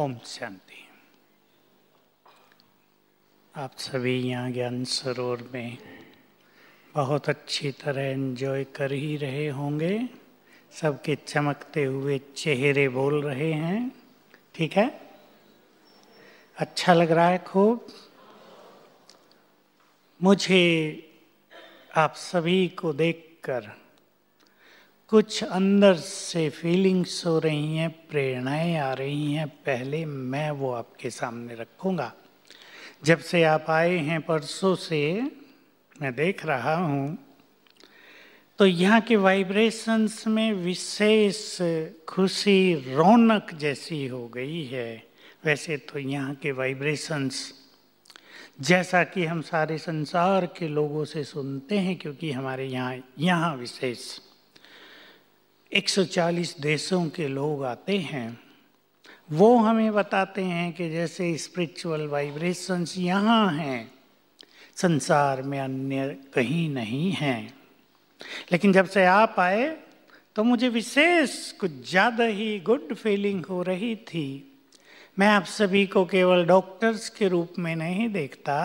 ओम शांति आप सभी यहाँ ज्ञान सरोवर में बहुत अच्छी तरह एंजॉय कर ही रहे होंगे सबके चमकते हुए चेहरे बोल रहे हैं ठीक है अच्छा लग रहा है खूब मुझे आप सभी को देखकर कुछ अंदर से फीलिंग्स हो रही हैं प्रेरणाएं आ रही हैं पहले मैं वो आपके सामने रखूँगा जब से आप आए हैं परसों से मैं देख रहा हूँ तो यहाँ के वाइब्रेशंस में विशेष खुशी रौनक जैसी हो गई है वैसे तो यहाँ के वाइब्रेशंस जैसा कि हम सारे संसार के लोगों से सुनते हैं क्योंकि हमारे यहाँ यहाँ विशेष 140 देशों के लोग आते हैं वो हमें बताते हैं कि जैसे स्पिरिचुअल वाइब्रेशंस यहाँ हैं संसार में अन्य कहीं नहीं हैं लेकिन जब से आप आए तो मुझे विशेष कुछ ज़्यादा ही गुड फीलिंग हो रही थी मैं आप सभी को केवल डॉक्टर्स के रूप में नहीं देखता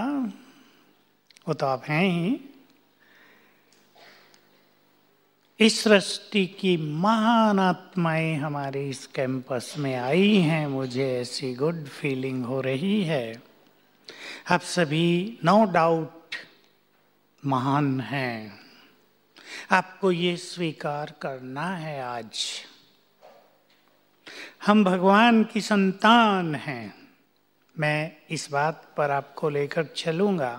वो तो आप हैं ही इस सृष्टि की महान आत्माएं हमारे इस कैंपस में आई हैं मुझे ऐसी गुड फीलिंग हो रही है आप सभी नो डाउट महान हैं आपको ये स्वीकार करना है आज हम भगवान की संतान हैं मैं इस बात पर आपको लेकर चलूंगा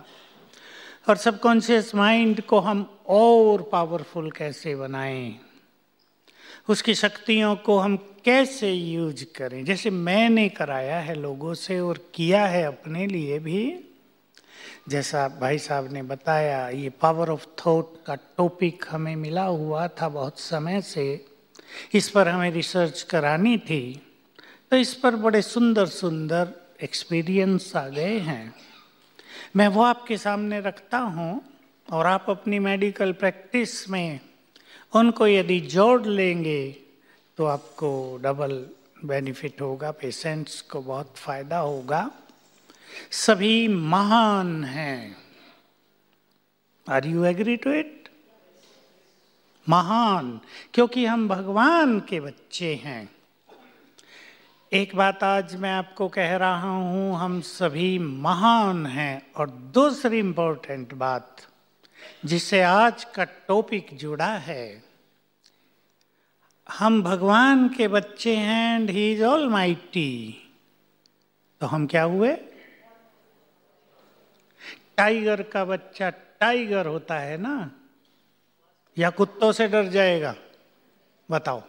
और सबकॉन्शियस माइंड को हम और पावरफुल कैसे बनाएं उसकी शक्तियों को हम कैसे यूज करें जैसे मैंने कराया है लोगों से और किया है अपने लिए भी जैसा भाई साहब ने बताया ये पावर ऑफ थॉट का टॉपिक हमें मिला हुआ था बहुत समय से इस पर हमें रिसर्च करानी थी तो इस पर बड़े सुंदर सुंदर एक्सपीरियंस आ गए हैं मैं वो आपके सामने रखता हूँ और आप अपनी मेडिकल प्रैक्टिस में उनको यदि जोड़ लेंगे तो आपको डबल बेनिफिट होगा पेशेंट्स को बहुत फ़ायदा होगा सभी महान हैं are you agree to it महान क्योंकि हम भगवान के बच्चे हैं एक बात आज मैं आपको कह रहा हूं हम सभी महान हैं और दूसरी इंपॉर्टेंट बात जिससे आज का टॉपिक जुड़ा है हम भगवान के बच्चे हैं and he is almighty तो हम क्या हुए टाइगर का बच्चा टाइगर होता है ना या कुत्तों से डर जाएगा बताओ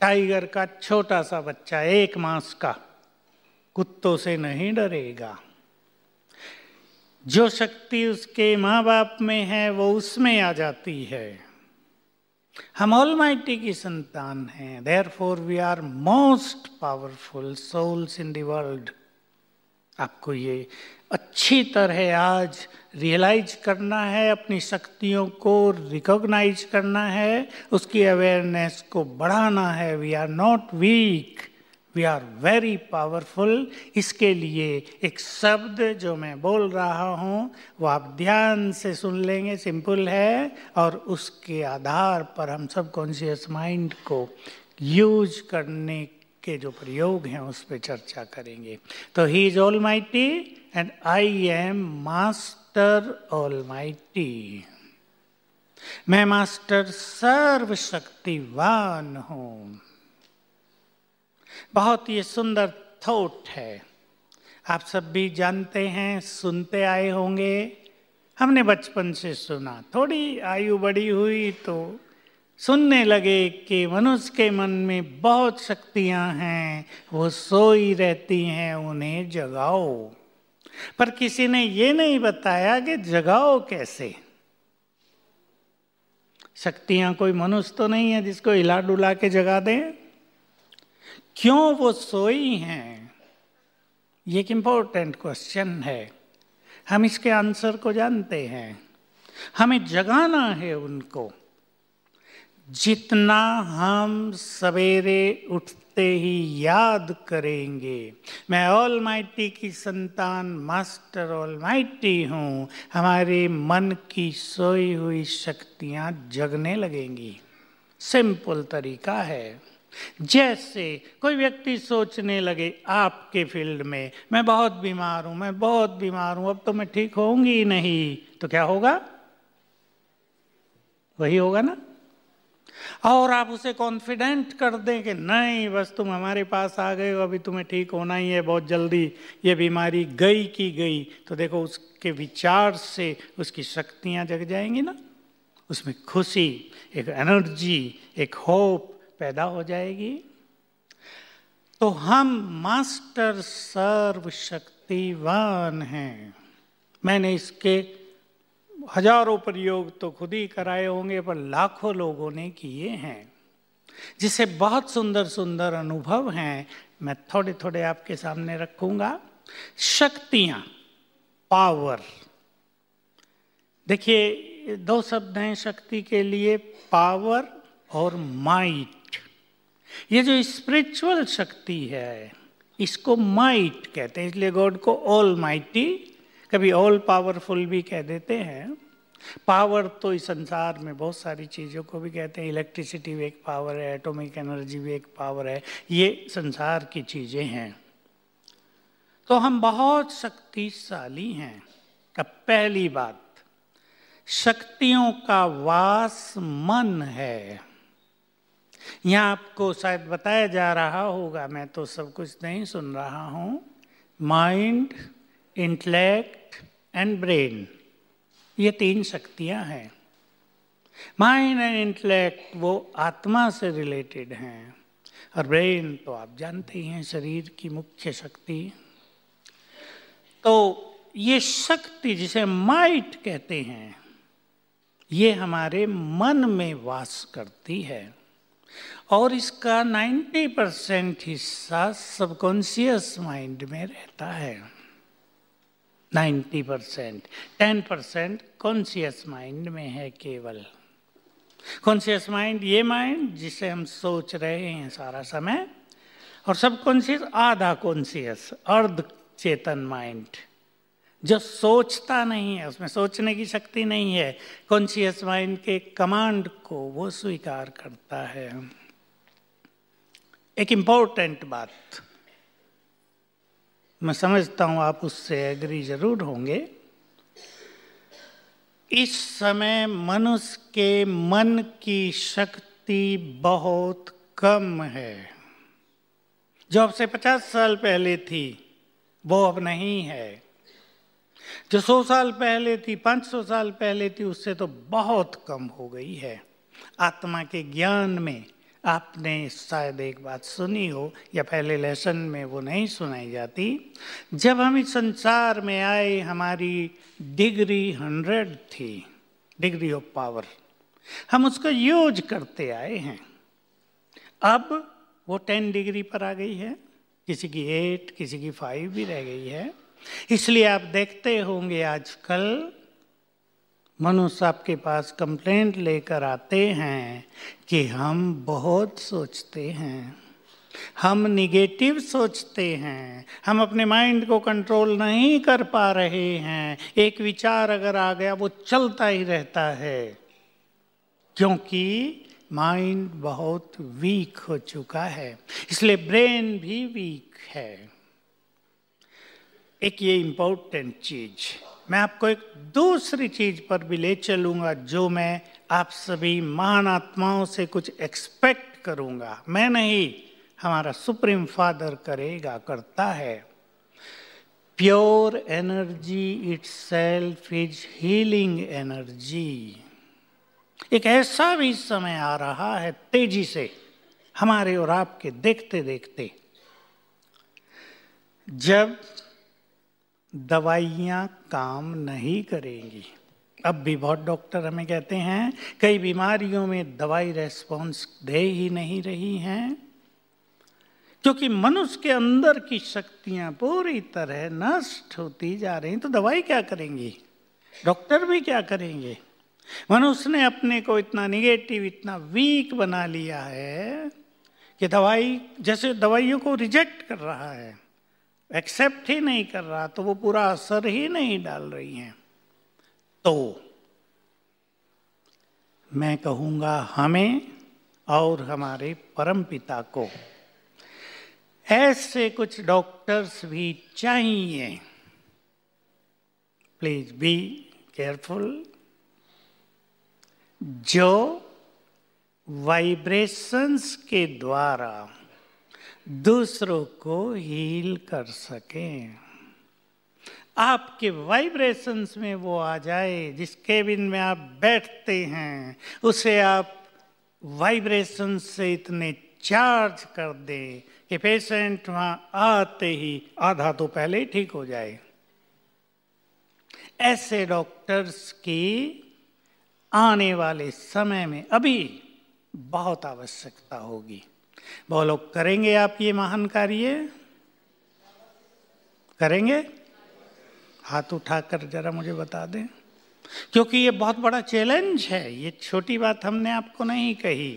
टाइगर का छोटा सा बच्चा एक मास का कुत्तों से नहीं डरेगा जो शक्ति उसके माँ बाप में है वो उसमें आ जाती है हम ऑल माइटी की संतान हैं therefore we are most powerful souls in world आपको ये अच्छी तरह आज रियलाइज करना है अपनी शक्तियों को रिकॉग्नाइज करना है उसकी अवेयरनेस को बढ़ाना है we are not weak we are very powerful इसके लिए एक शब्द जो मैं बोल रहा हूँ वो आप ध्यान से सुन लेंगे सिंपल है और उसके आधार पर हम सब कॉन्शियस माइंड को यूज करने के जो प्रयोग हैं उस पर चर्चा करेंगे तो he is almighty and I am master almighty मैं मास्टर सर्वशक्तिवान हूं बहुत ये सुंदर थॉट है आप सब भी जानते हैं सुनते आए होंगे हमने बचपन से सुना थोड़ी आयु बड़ी हुई तो सुनने लगे कि मनुष्य के मन में बहुत शक्तियां हैं वो सोई रहती हैं उन्हें जगाओ पर किसी ने ये नहीं बताया कि जगाओ कैसे शक्तियां कोई मनुष्य तो नहीं है जिसको हिला डुला के जगा दें क्यों वो सोई हैं ये एक इम्पोर्टेंट क्वेश्चन है हम इसके आंसर को जानते हैं हमें जगाना है उनको जितना हम सवेरे उठते ही याद करेंगे मैं ऑल माइटी की संतान मास्टर ऑल माइटी हूँ हमारे मन की सोई हुई शक्तियाँ जगने लगेंगी सिंपल तरीका है जैसे कोई व्यक्ति सोचने लगे आपके फील्ड में मैं बहुत बीमार हूँ मैं बहुत बीमार हूँ अब तो मैं ठीक होंगी नहीं तो क्या होगा वही होगा ना और आप उसे कॉन्फिडेंट कर दें कि नहीं बस तुम हमारे पास आ गए हो अभी तुम्हें ठीक होना ही है बहुत जल्दी ये बीमारी गई की गई तो देखो उसके विचार से उसकी शक्तियाँ जग जाएंगी ना उसमें खुशी एक एनर्जी एक होप पैदा हो जाएगी तो हम मास्टर सर्वशक्तिवान हैं मैंने इसके हजारों प्रयोग तो खुद ही कराए होंगे पर लाखों लोगों ने किए हैं जिसे बहुत सुंदर सुंदर अनुभव हैं मैं थोड़े थोड़े आपके सामने रखूंगा शक्तियां पावर देखिए दो शब्द हैं शक्ति के लिए पावर और माइट ये जो स्पिरिचुअल शक्ति है इसको माइट कहते हैं इसलिए गॉड को ऑल माइटी कभी ऑल पावरफुल भी कह देते हैं पावर तो इस संसार में बहुत सारी चीज़ों को भी कहते हैं इलेक्ट्रिसिटी भी एक पावर है एटॉमिक एनर्जी भी एक पावर है ये संसार की चीज़ें हैं तो हम बहुत शक्तिशाली हैं अब पहली बात शक्तियों का वास मन है यहाँ आपको शायद बताया जा रहा होगा मैं तो सब कुछ नहीं सुन रहा हूँ माइंड इंटेलेक्ट एंड ब्रेन ये तीन शक्तियां हैं माइंड एंड इंटेलेक्ट वो आत्मा से रिलेटेड हैं और ब्रेन तो आप जानते ही हैं शरीर की मुख्य शक्ति तो ये शक्ति जिसे माइट कहते हैं ये हमारे मन में वास करती है और इसका 90 परसेंट हिस्सा सबकॉन्सियस माइंड में रहता है 90 percent ten percent conscious mind में है केवल कॉन्शियस माइंड ये माइंड जिसे हम सोच रहे हैं सारा समय और सब कॉन्शियस आधा कॉन्शियस अर्ध चेतन माइंड जो सोचता नहीं है उसमें सोचने की शक्ति नहीं है कॉन्शियस माइंड के कमांड को वो स्वीकार करता है एक इंपॉर्टेंट बात मैं समझता हूँ आप उससे एग्री जरूर होंगे इस समय मनुष्य के मन की शक्ति बहुत कम है जो अब से पचास साल पहले थी वो अब नहीं है जो सौ साल पहले थी पाँच सौ साल पहले थी उससे तो बहुत कम हो गई है आत्मा के ज्ञान में आपने शायद एक बात सुनी हो या पहले लेसन में वो नहीं सुनाई जाती जब हम इस संसार में आए हमारी डिग्री हंड्रेड थी डिग्री ऑफ पावर हम उसको यूज करते आए हैं अब वो टेन डिग्री पर आ गई है किसी की एट किसी की फाइव भी रह गई है इसलिए आप देखते होंगे आजकल मनु साहब के पास कंप्लेंट लेकर आते हैं कि हम बहुत सोचते हैं हम निगेटिव सोचते हैं हम अपने माइंड को कंट्रोल नहीं कर पा रहे हैं एक विचार अगर आ गया वो चलता ही रहता है क्योंकि माइंड बहुत वीक हो चुका है इसलिए ब्रेन भी वीक है एक ये इंपॉर्टेंट चीज़ मैं आपको एक दूसरी चीज पर भी ले चलूंगा जो मैं आप सभी महान आत्माओं से कुछ एक्सपेक्ट करूंगा मैं नहीं हमारा सुप्रीम फादर करेगा करता है pure energy itself is healing energy एक ऐसा भी समय आ रहा है तेजी से हमारे और आपके देखते देखते जब दवाइयाँ काम नहीं करेंगी अब भी बहुत डॉक्टर हमें कहते हैं कई बीमारियों में दवाई रेस्पॉन्स दे ही नहीं रही हैं क्योंकि मनुष्य के अंदर की शक्तियां पूरी तरह नष्ट होती जा रही तो दवाई क्या करेंगी डॉक्टर भी क्या करेंगे मनुष्य ने अपने को इतना निगेटिव इतना वीक बना लिया है कि दवाई जैसे दवाइयों को रिजेक्ट कर रहा है एक्सेप्ट ही नहीं कर रहा तो वो पूरा असर ही नहीं डाल रही हैं तो मैं कहूंगा हमें और हमारे परम पिता को ऐसे कुछ डॉक्टर्स भी चाहिए प्लीज बी केयरफुल जो वाइब्रेशंस के द्वारा दूसरों को हील कर सकें आपके वाइब्रेशंस में वो आ जाए जिस केबिन में आप बैठते हैं उसे आप वाइब्रेशन से इतने चार्ज कर दें कि पेशेंट वहाँ आते ही आधा तो पहले ही ठीक हो जाए ऐसे डॉक्टर्स की आने वाले समय में अभी बहुत आवश्यकता होगी बोलो करेंगे आप ये महान कार्य करेंगे हाथ उठाकर जरा मुझे बता दें क्योंकि ये बहुत बड़ा चैलेंज है ये छोटी बात हमने आपको नहीं कही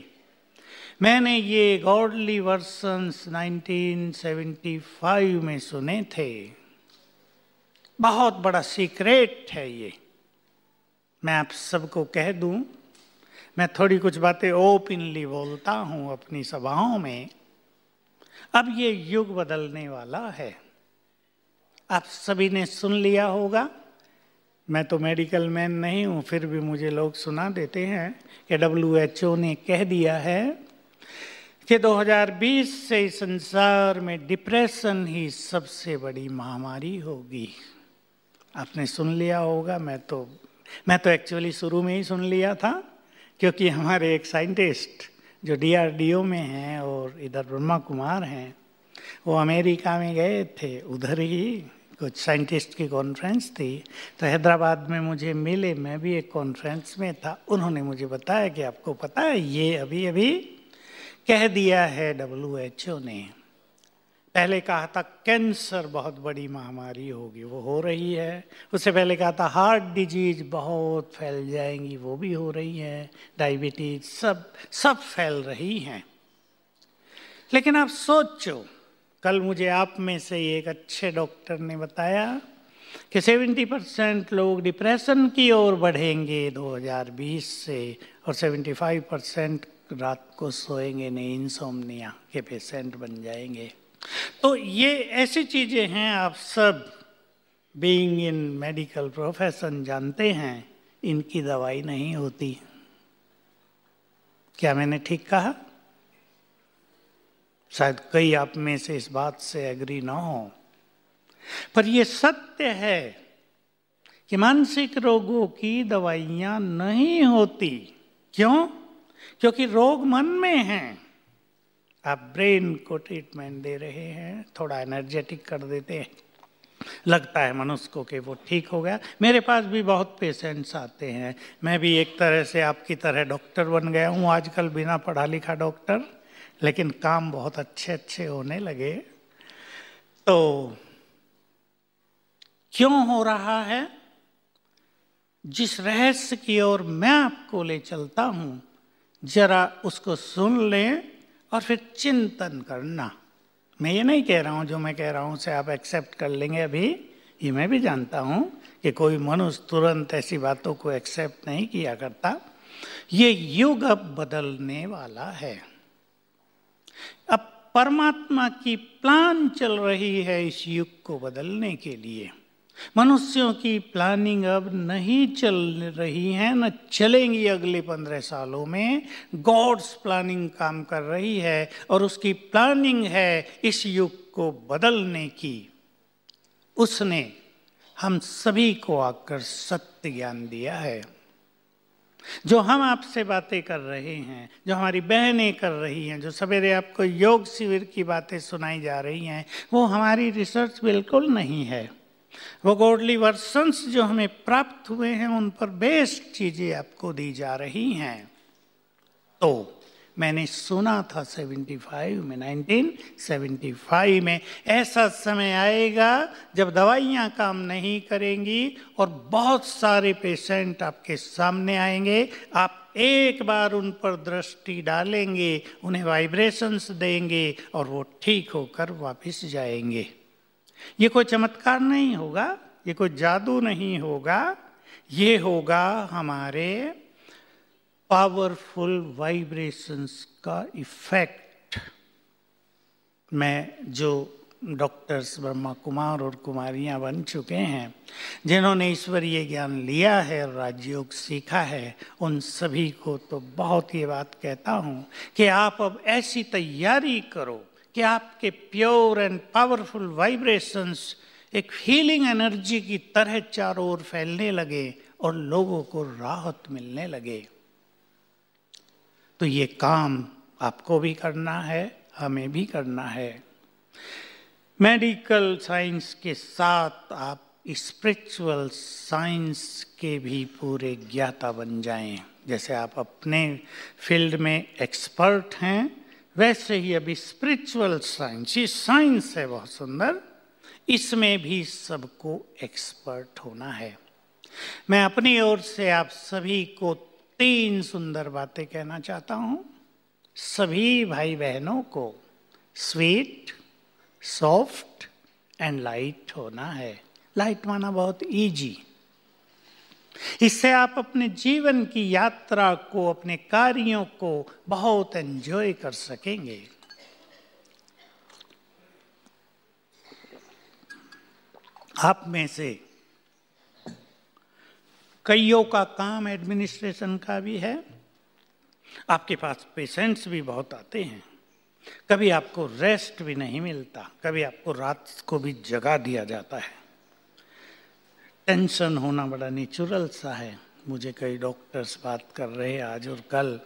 मैंने ये गॉडली वर्सन्स 1975 में सुने थे बहुत बड़ा सीक्रेट है ये मैं आप सबको कह दूं मैं थोड़ी कुछ बातें ओपनली बोलता हूँ अपनी सभाओं में अब ये युग बदलने वाला है आप सभी ने सुन लिया होगा मैं तो मेडिकल मैन नहीं हूँ फिर भी मुझे लोग सुना देते हैं कि डब्ल्यू एच ओ ने कह दिया है कि 2020 से इस संसार में डिप्रेशन ही सबसे बड़ी महामारी होगी आपने सुन लिया होगा मैं तो मैं तो एक्चुअली शुरू में ही सुन लिया था क्योंकि हमारे एक साइंटिस्ट जो डीआरडीओ में हैं और इधर ब्रह्मा कुमार हैं वो अमेरिका में गए थे उधर ही कुछ साइंटिस्ट की कॉन्फ्रेंस थी तो हैदराबाद में मुझे मिले मैं भी एक कॉन्फ्रेंस में था उन्होंने मुझे बताया कि आपको पता है ये अभी अभी कह दिया है डब्ल्यू एच ओ ने पहले कहा था कैंसर बहुत बड़ी महामारी होगी वो हो रही है उससे पहले कहा था हार्ट डिजीज बहुत फैल जाएंगी वो भी हो रही है डायबिटीज सब सब फैल रही हैं लेकिन आप सोचो कल मुझे आप में से एक अच्छे डॉक्टर ने बताया कि 70 परसेंट लोग डिप्रेशन की ओर बढ़ेंगे 2020 से और 75 परसेंट रात को सोएंगे नहीं इंसोमनिया के पेशेंट बन जाएंगे तो ये ऐसी चीज़ें हैं आप सब बीइंग इन मेडिकल प्रोफेशन जानते हैं इनकी दवाई नहीं होती क्या मैंने ठीक कहा शायद कई आप में से इस बात से एग्री ना हो पर यह सत्य है कि मानसिक रोगों की दवाइयां नहीं होती क्यों क्योंकि रोग मन में हैं आप ब्रेन को ट्रीटमेंट दे रहे हैं थोड़ा एनर्जेटिक कर देते हैं लगता है मनुष्य को कि वो ठीक हो गया मेरे पास भी बहुत पेशेंट्स आते हैं मैं भी एक तरह से आपकी तरह डॉक्टर बन गया हूँ आजकल बिना पढ़ा लिखा डॉक्टर लेकिन काम बहुत अच्छे अच्छे होने लगे तो क्यों हो रहा है जिस रहस्य की ओर मैं आपको ले चलता हूँ जरा उसको सुन लें और फिर चिंतन करना मैं ये नहीं कह रहा हूँ जो मैं कह रहा हूँ उसे आप एक्सेप्ट कर लेंगे अभी ये मैं भी जानता हूँ कि कोई मनुष्य तुरंत ऐसी बातों को एक्सेप्ट नहीं किया करता ये युग अब बदलने वाला है अब परमात्मा की प्लान चल रही है इस युग को बदलने के लिए मनुष्यों की प्लानिंग अब नहीं चल रही है न चलेंगी अगले पंद्रह सालों में गॉड्स प्लानिंग काम कर रही है और उसकी प्लानिंग है इस युग को बदलने की उसने हम सभी को आकर सत्य ज्ञान दिया है जो हम आपसे बातें कर रहे हैं जो हमारी बहनें कर रही हैं जो सवेरे आपको योग शिविर की बातें सुनाई जा रही हैं वो हमारी रिसर्च बिल्कुल नहीं है वो गॉडली वर्सन्स जो हमें प्राप्त हुए हैं उन पर बेस्ट चीज़ें आपको दी जा रही हैं तो मैंने सुना था 75 में 1975 में ऐसा समय आएगा जब दवाइयाँ काम नहीं करेंगी और बहुत सारे पेशेंट आपके सामने आएंगे आप एक बार उन पर दृष्टि डालेंगे उन्हें वाइब्रेशंस देंगे और वो ठीक होकर वापस जाएंगे ये कोई चमत्कार नहीं होगा ये कोई जादू नहीं होगा ये होगा हमारे पावरफुल वाइब्रेशंस का इफेक्ट मैं जो डॉक्टर्स ब्रह्मा कुमार और कुमारियां बन चुके हैं जिन्होंने ईश्वरीय ज्ञान लिया है और राजयोग सीखा है उन सभी को तो बहुत ये बात कहता हूँ कि आप अब ऐसी तैयारी करो कि आपके प्योर एंड पावरफुल वाइब्रेशंस एक हीलिंग एनर्जी की तरह चारों ओर फैलने लगे और लोगों को राहत मिलने लगे तो ये काम आपको भी करना है हमें भी करना है मेडिकल साइंस के साथ आप स्पिरिचुअल साइंस के भी पूरे ज्ञाता बन जाएं जैसे आप अपने फील्ड में एक्सपर्ट हैं वैसे ही अभी स्पिरिचुअल साइंस ये साइंस है बहुत सुंदर इसमें भी सबको एक्सपर्ट होना है मैं अपनी ओर से आप सभी को तीन सुंदर बातें कहना चाहता हूँ सभी भाई बहनों को स्वीट सॉफ्ट एंड लाइट होना है लाइट माना बहुत इजी इससे आप अपने जीवन की यात्रा को अपने कार्यों को बहुत एंजॉय कर सकेंगे आप में से कईयों का काम एडमिनिस्ट्रेशन का भी है आपके पास पेशेंट्स भी बहुत आते हैं कभी आपको रेस्ट भी नहीं मिलता कभी आपको रात को भी जगा दिया जाता है टेंशन होना बड़ा नेचुरल सा है मुझे कई डॉक्टर्स बात कर रहे आज और कल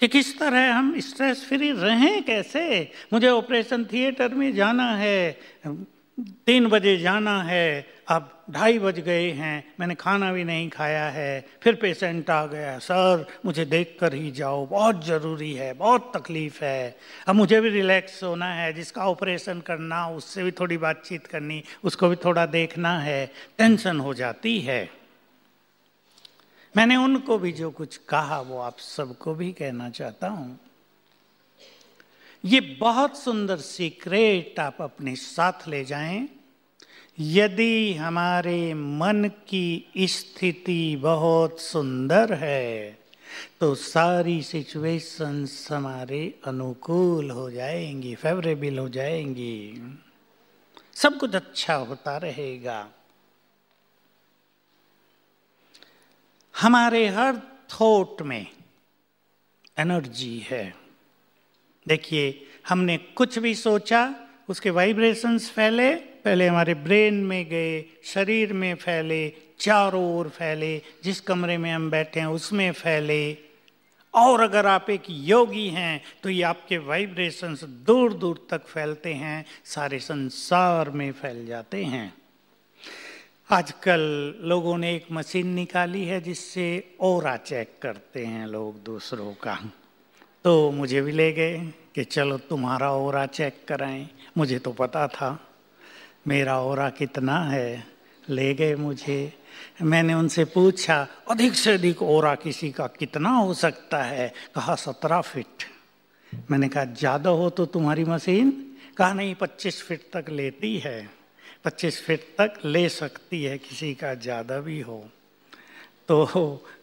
कि किस तरह हम स्ट्रेस फ्री रहें कैसे मुझे ऑपरेशन थिएटर में जाना है तीन बजे जाना है अब ढाई बज गए हैं मैंने खाना भी नहीं खाया है फिर पेशेंट आ गया सर मुझे देख कर ही जाओ बहुत ज़रूरी है बहुत तकलीफ़ है अब मुझे भी रिलैक्स होना है जिसका ऑपरेशन करना उससे भी थोड़ी बातचीत करनी उसको भी थोड़ा देखना है टेंशन हो जाती है मैंने उनको भी जो कुछ कहा वो आप सबको भी कहना चाहता हूँ ये बहुत सुंदर सीक्रेट आप अपने साथ ले जाएं यदि हमारे मन की स्थिति बहुत सुंदर है तो सारी सिचुएशंस हमारे अनुकूल हो जाएंगी फेवरेबल हो जाएंगी सब कुछ अच्छा होता रहेगा हमारे हर थॉट में एनर्जी है देखिए हमने कुछ भी सोचा उसके वाइब्रेशंस फैले पहले हमारे ब्रेन में गए शरीर में फैले चारों ओर फैले जिस कमरे में हम बैठे हैं उसमें फैले और अगर आप एक योगी हैं तो ये आपके वाइब्रेशंस दूर दूर तक फैलते हैं सारे संसार में फैल जाते हैं आजकल लोगों ने एक मशीन निकाली है जिससे और चेक करते हैं लोग दूसरों का तो मुझे भी ले गए कि चलो तुम्हारा ओरा चेक कराएं मुझे तो पता था मेरा ओरा कितना है ले गए मुझे मैंने उनसे पूछा अधिक से अधिक ओरा किसी का कितना हो सकता है कहा सत्रह फिट मैंने कहा ज़्यादा हो तो तुम्हारी मशीन कहा नहीं पच्चीस फिट तक लेती है पच्चीस फिट तक ले सकती है किसी का ज़्यादा भी हो तो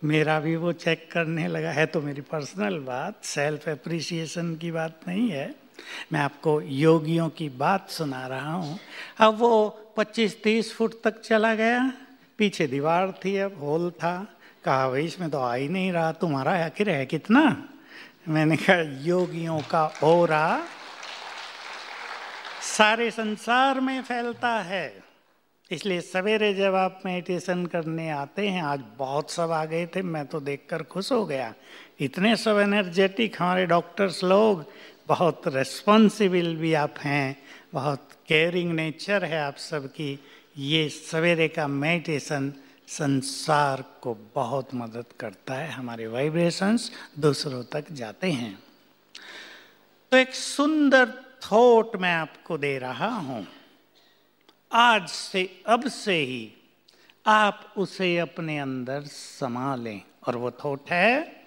मेरा भी वो चेक करने लगा है तो मेरी पर्सनल बात सेल्फ एप्रिसिएशन की बात नहीं है मैं आपको योगियों की बात सुना रहा हूँ अब वो 25-30 फुट तक चला गया पीछे दीवार थी अब होल था कहा भाई इसमें तो आ ही नहीं रहा तुम्हारा आखिर है कितना मैंने कहा योगियों का ओरा सारे संसार में फैलता है इसलिए सवेरे जब आप मेडिटेशन करने आते हैं आज बहुत सब आ गए थे मैं तो देखकर खुश हो गया इतने सब एनर्जेटिक हमारे डॉक्टर्स लोग बहुत रेस्पॉन्सिबल भी आप हैं बहुत केयरिंग नेचर है आप सबकी ये सवेरे का मेडिटेशन संसार को बहुत मदद करता है हमारे वाइब्रेशंस दूसरों तक जाते हैं तो एक सुंदर थॉट मैं आपको दे रहा हूँ आज से अब से ही आप उसे अपने अंदर समा लें और वो थॉट है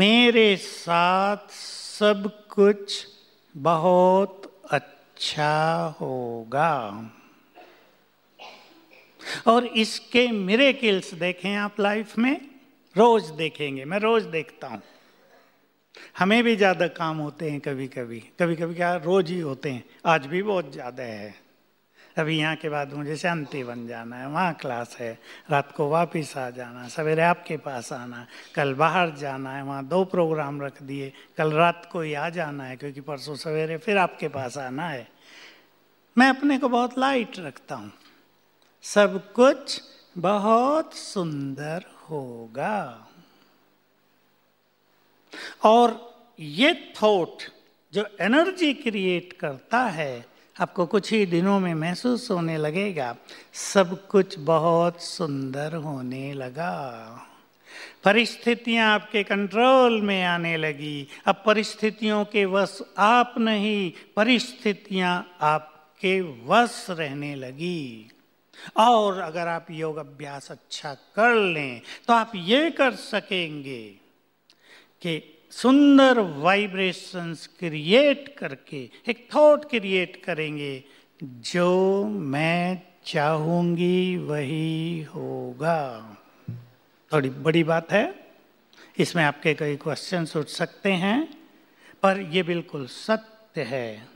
मेरे साथ सब कुछ बहुत अच्छा होगा और इसके मेरे किल्स देखें आप लाइफ में रोज देखेंगे मैं रोज देखता हूं हमें भी ज़्यादा काम होते हैं कभी कभी कभी कभी क्या रोज ही होते हैं आज भी बहुत ज़्यादा है अभी यहाँ के बाद मुझे शांति बन जाना है वहाँ क्लास है रात को वापस आ जाना सवेरे आपके पास आना कल बाहर जाना है वहाँ दो प्रोग्राम रख दिए कल रात को ही आ जाना है क्योंकि परसों सवेरे फिर आपके पास आना है मैं अपने को बहुत लाइट रखता हूँ सब कुछ बहुत सुंदर होगा और ये थॉट जो एनर्जी क्रिएट करता है आपको कुछ ही दिनों में महसूस होने लगेगा सब कुछ बहुत सुंदर होने लगा परिस्थितियां आपके कंट्रोल में आने लगी अब परिस्थितियों के वश आप नहीं परिस्थितियां आपके वश रहने लगी और अगर आप योग अभ्यास अच्छा कर लें तो आप ये कर सकेंगे कि सुंदर वाइब्रेशंस क्रिएट करके एक थॉट क्रिएट करेंगे जो मैं चाहूंगी वही होगा थोड़ी बड़ी बात है इसमें आपके कई क्वेश्चन उठ सकते हैं पर यह बिल्कुल सत्य है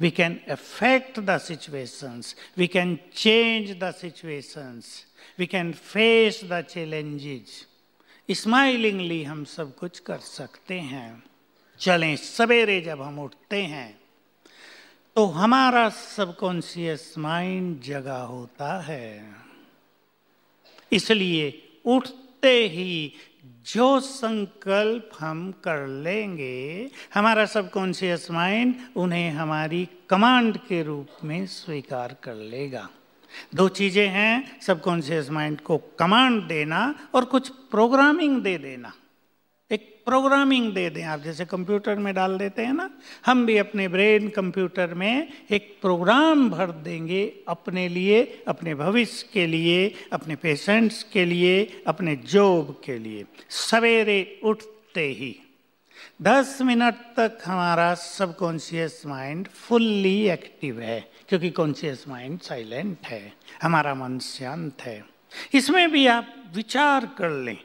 we can affect the situations we can change the situations we can face the challenges smilingly हम सब कुछ कर सकते हैं चलें सवेरे जब हम उठते हैं तो हमारा सबकॉन्शियस माइंड जगा होता है इसलिए उठते ही जो संकल्प हम कर लेंगे हमारा सबकॉन्शियस माइंड उन्हें हमारी कमांड के रूप में स्वीकार कर लेगा दो चीज़ें हैं सबकॉन्शियस माइंड को कमांड देना और कुछ प्रोग्रामिंग दे देना एक प्रोग्रामिंग दे दें आप जैसे कंप्यूटर में डाल देते हैं ना हम भी अपने ब्रेन कंप्यूटर में एक प्रोग्राम भर देंगे अपने लिए अपने भविष्य के लिए अपने पेशेंट्स के लिए अपने जॉब के लिए सवेरे उठते ही दस मिनट तक हमारा सब कॉन्शियस माइंड फुल्ली एक्टिव है क्योंकि कॉन्शियस माइंड साइलेंट है हमारा मन शांत है इसमें भी आप विचार कर लें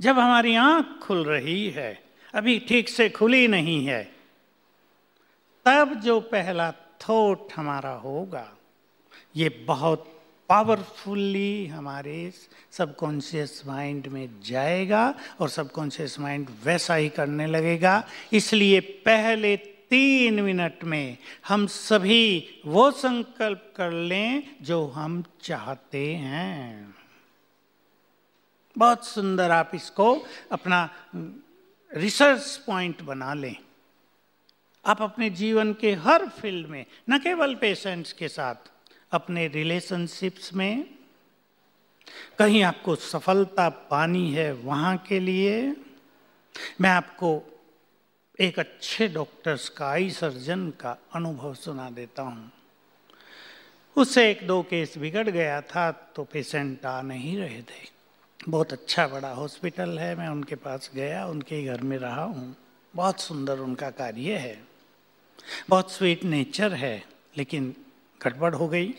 जब हमारी आंख खुल रही है अभी ठीक से खुली नहीं है तब जो पहला थोट हमारा होगा ये बहुत पावरफुली हमारे सबकॉन्शियस माइंड में जाएगा और सबकॉन्शियस माइंड वैसा ही करने लगेगा इसलिए पहले तीन मिनट में हम सभी वो संकल्प कर लें जो हम चाहते हैं बहुत सुंदर आप इसको अपना रिसर्च पॉइंट बना लें आप अपने जीवन के हर फील्ड में न केवल पेशेंट्स के साथ अपने रिलेशनशिप्स में कहीं आपको सफलता पानी है वहाँ के लिए मैं आपको एक अच्छे डॉक्टर्स का आई सर्जन का अनुभव सुना देता हूँ उससे एक दो केस बिगड़ गया था तो पेशेंट आ नहीं रहे थे बहुत अच्छा बड़ा हॉस्पिटल है मैं उनके पास गया उनके घर में रहा हूँ बहुत सुंदर उनका कार्य है बहुत स्वीट नेचर है लेकिन गड़बड़ हो गई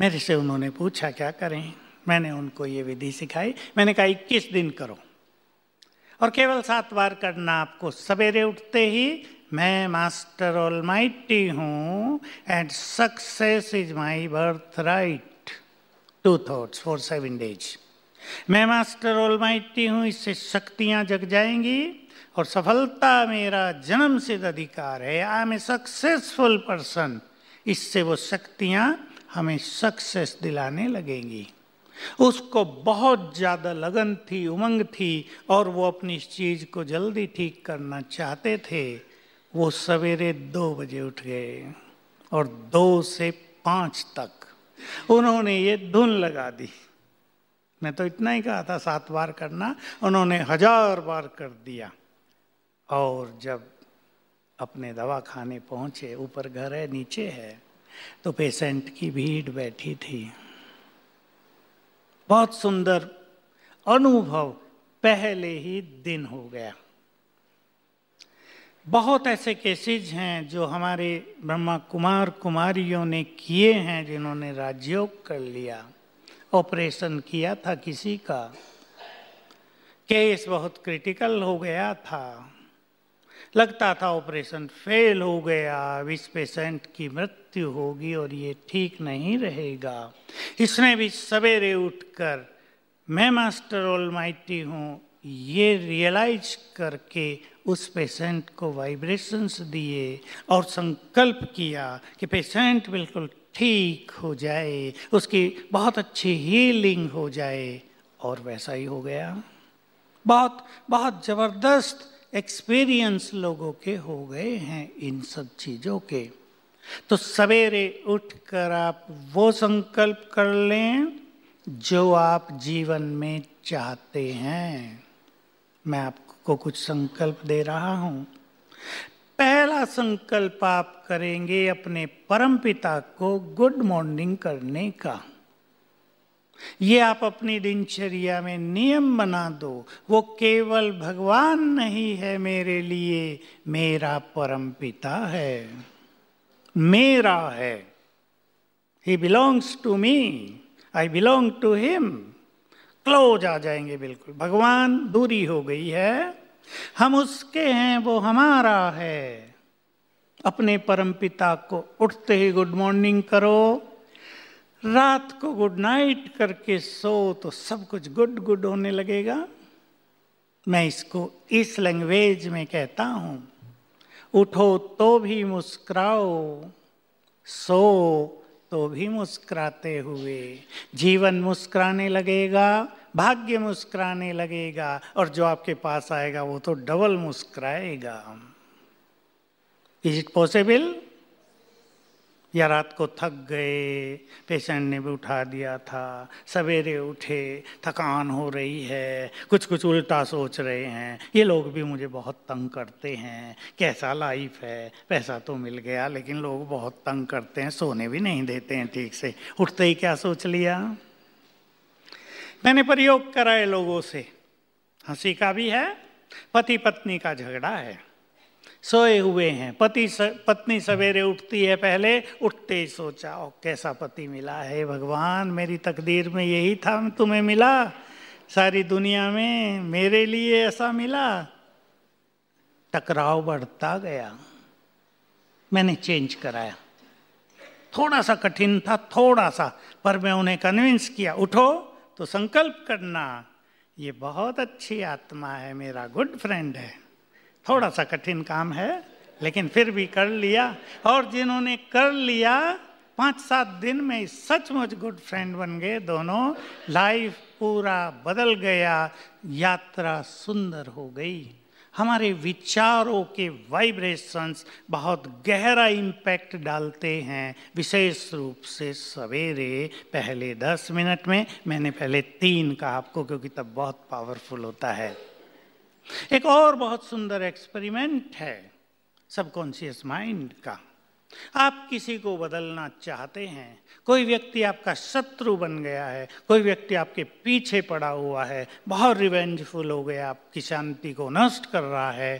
मेरे से उन्होंने पूछा क्या करें मैंने उनको ये विधि सिखाई मैंने कहा इक्कीस दिन करो और केवल सात बार करना आपको सवेरे उठते ही मैं मास्टर ऑल माइटी हूँ and success is my birthright two thoughts for seven days मैं मास्टर ऑल माइटी हूँ इससे शक्तियाँ जग जाएंगी और सफलता मेरा जन्म सिद्ध अधिकार है I am a successful person इससे वो शक्तियाँ हमें सक्सेस दिलाने लगेंगी उसको बहुत ज़्यादा लगन थी उमंग थी और वो अपनी चीज़ को जल्दी ठीक करना चाहते थे वो सवेरे दो बजे उठ गए और दो से पाँच तक उन्होंने ये धुन लगा दी मैं तो इतना ही कहा था सात बार करना उन्होंने हजार बार कर दिया और जब अपने दवा खाने पहुँचे ऊपर घर है नीचे है तो पेशेंट की भीड़ बैठी थी बहुत सुंदर अनुभव पहले ही दिन हो गया बहुत ऐसे केसेज हैं जो हमारे ब्रह्मा कुमार कुमारियों ने किए हैं जिन्होंने राजयोग कर लिया ऑपरेशन किया था किसी का केस बहुत क्रिटिकल हो गया था लगता था ऑपरेशन फेल हो गया अब इस पेशेंट की मृत्यु होगी और ये ठीक नहीं रहेगा इसने भी सवेरे उठकर मैं मास्टर ऑल माइटी हूँ ये रियलाइज करके उस पेशेंट को वाइब्रेशंस दिए और संकल्प किया कि पेशेंट बिल्कुल ठीक हो जाए उसकी बहुत अच्छी हीलिंग हो जाए और वैसा ही हो गया बहुत बहुत ज़बरदस्त एक्सपीरियंस लोगों के हो गए हैं इन सब चीज़ों के तो सवेरे उठकर आप वो संकल्प कर लें जो आप जीवन में चाहते हैं मैं आपको कुछ संकल्प दे रहा हूँ पहला संकल्प आप करेंगे अपने परमपिता को गुड मॉर्निंग करने का ये आप अपनी दिनचर्या में नियम बना दो वो केवल भगवान नहीं है मेरे लिए मेरा परम पिता है मेरा है he belongs to me I belong to him close आ जाएंगे बिल्कुल भगवान दूरी हो गई है हम उसके हैं वो हमारा है अपने परम पिता को उठते ही गुड मॉर्निंग करो रात को गुड नाइट करके सो तो सब कुछ गुड गुड होने लगेगा मैं इसको इस लैंग्वेज में कहता हूँ उठो तो भी मुस्कुराओ सो तो भी मुस्कुराते हुए जीवन मुस्कुराने लगेगा भाग्य मुस्कुराने लगेगा और जो आपके पास आएगा वो तो डबल मुस्कुराएगा इज इट पॉसिबल या रात को थक गए पेशेंट ने भी उठा दिया था सवेरे उठे थकान हो रही है कुछ कुछ उल्टा सोच रहे हैं ये लोग भी मुझे बहुत तंग करते हैं कैसा लाइफ है पैसा तो मिल गया लेकिन लोग बहुत तंग करते हैं सोने भी नहीं देते हैं ठीक से उठते ही क्या सोच लिया मैंने प्रयोग कराए लोगों से हंसी का भी है पति पत्नी का झगड़ा है सोए हुए हैं पति स, पत्नी सवेरे उठती है पहले उठते ही सोचा ओ कैसा पति मिला है भगवान मेरी तकदीर में यही था तुम्हें मिला सारी दुनिया में मेरे लिए ऐसा मिला टकराव बढ़ता गया मैंने चेंज कराया थोड़ा सा कठिन था थोड़ा सा पर मैं उन्हें कन्विंस किया उठो तो संकल्प करना ये बहुत अच्छी आत्मा है मेरा गुड फ्रेंड है थोड़ा सा कठिन काम है लेकिन फिर भी कर लिया और जिन्होंने कर लिया पाँच सात दिन में सचमुच गुड फ्रेंड बन गए दोनों लाइफ पूरा बदल गया यात्रा सुंदर हो गई हमारे विचारों के वाइब्रेशंस बहुत गहरा इम्पैक्ट डालते हैं विशेष रूप से सवेरे पहले दस मिनट में मैंने पहले तीन कहा आपको क्योंकि तब बहुत पावरफुल होता है एक और बहुत सुंदर एक्सपेरिमेंट है सबकॉन्शियस माइंड का आप किसी को बदलना चाहते हैं कोई व्यक्ति आपका शत्रु बन गया है कोई व्यक्ति आपके पीछे पड़ा हुआ है बहुत रिवेंजफुल हो गया आपकी शांति को नष्ट कर रहा है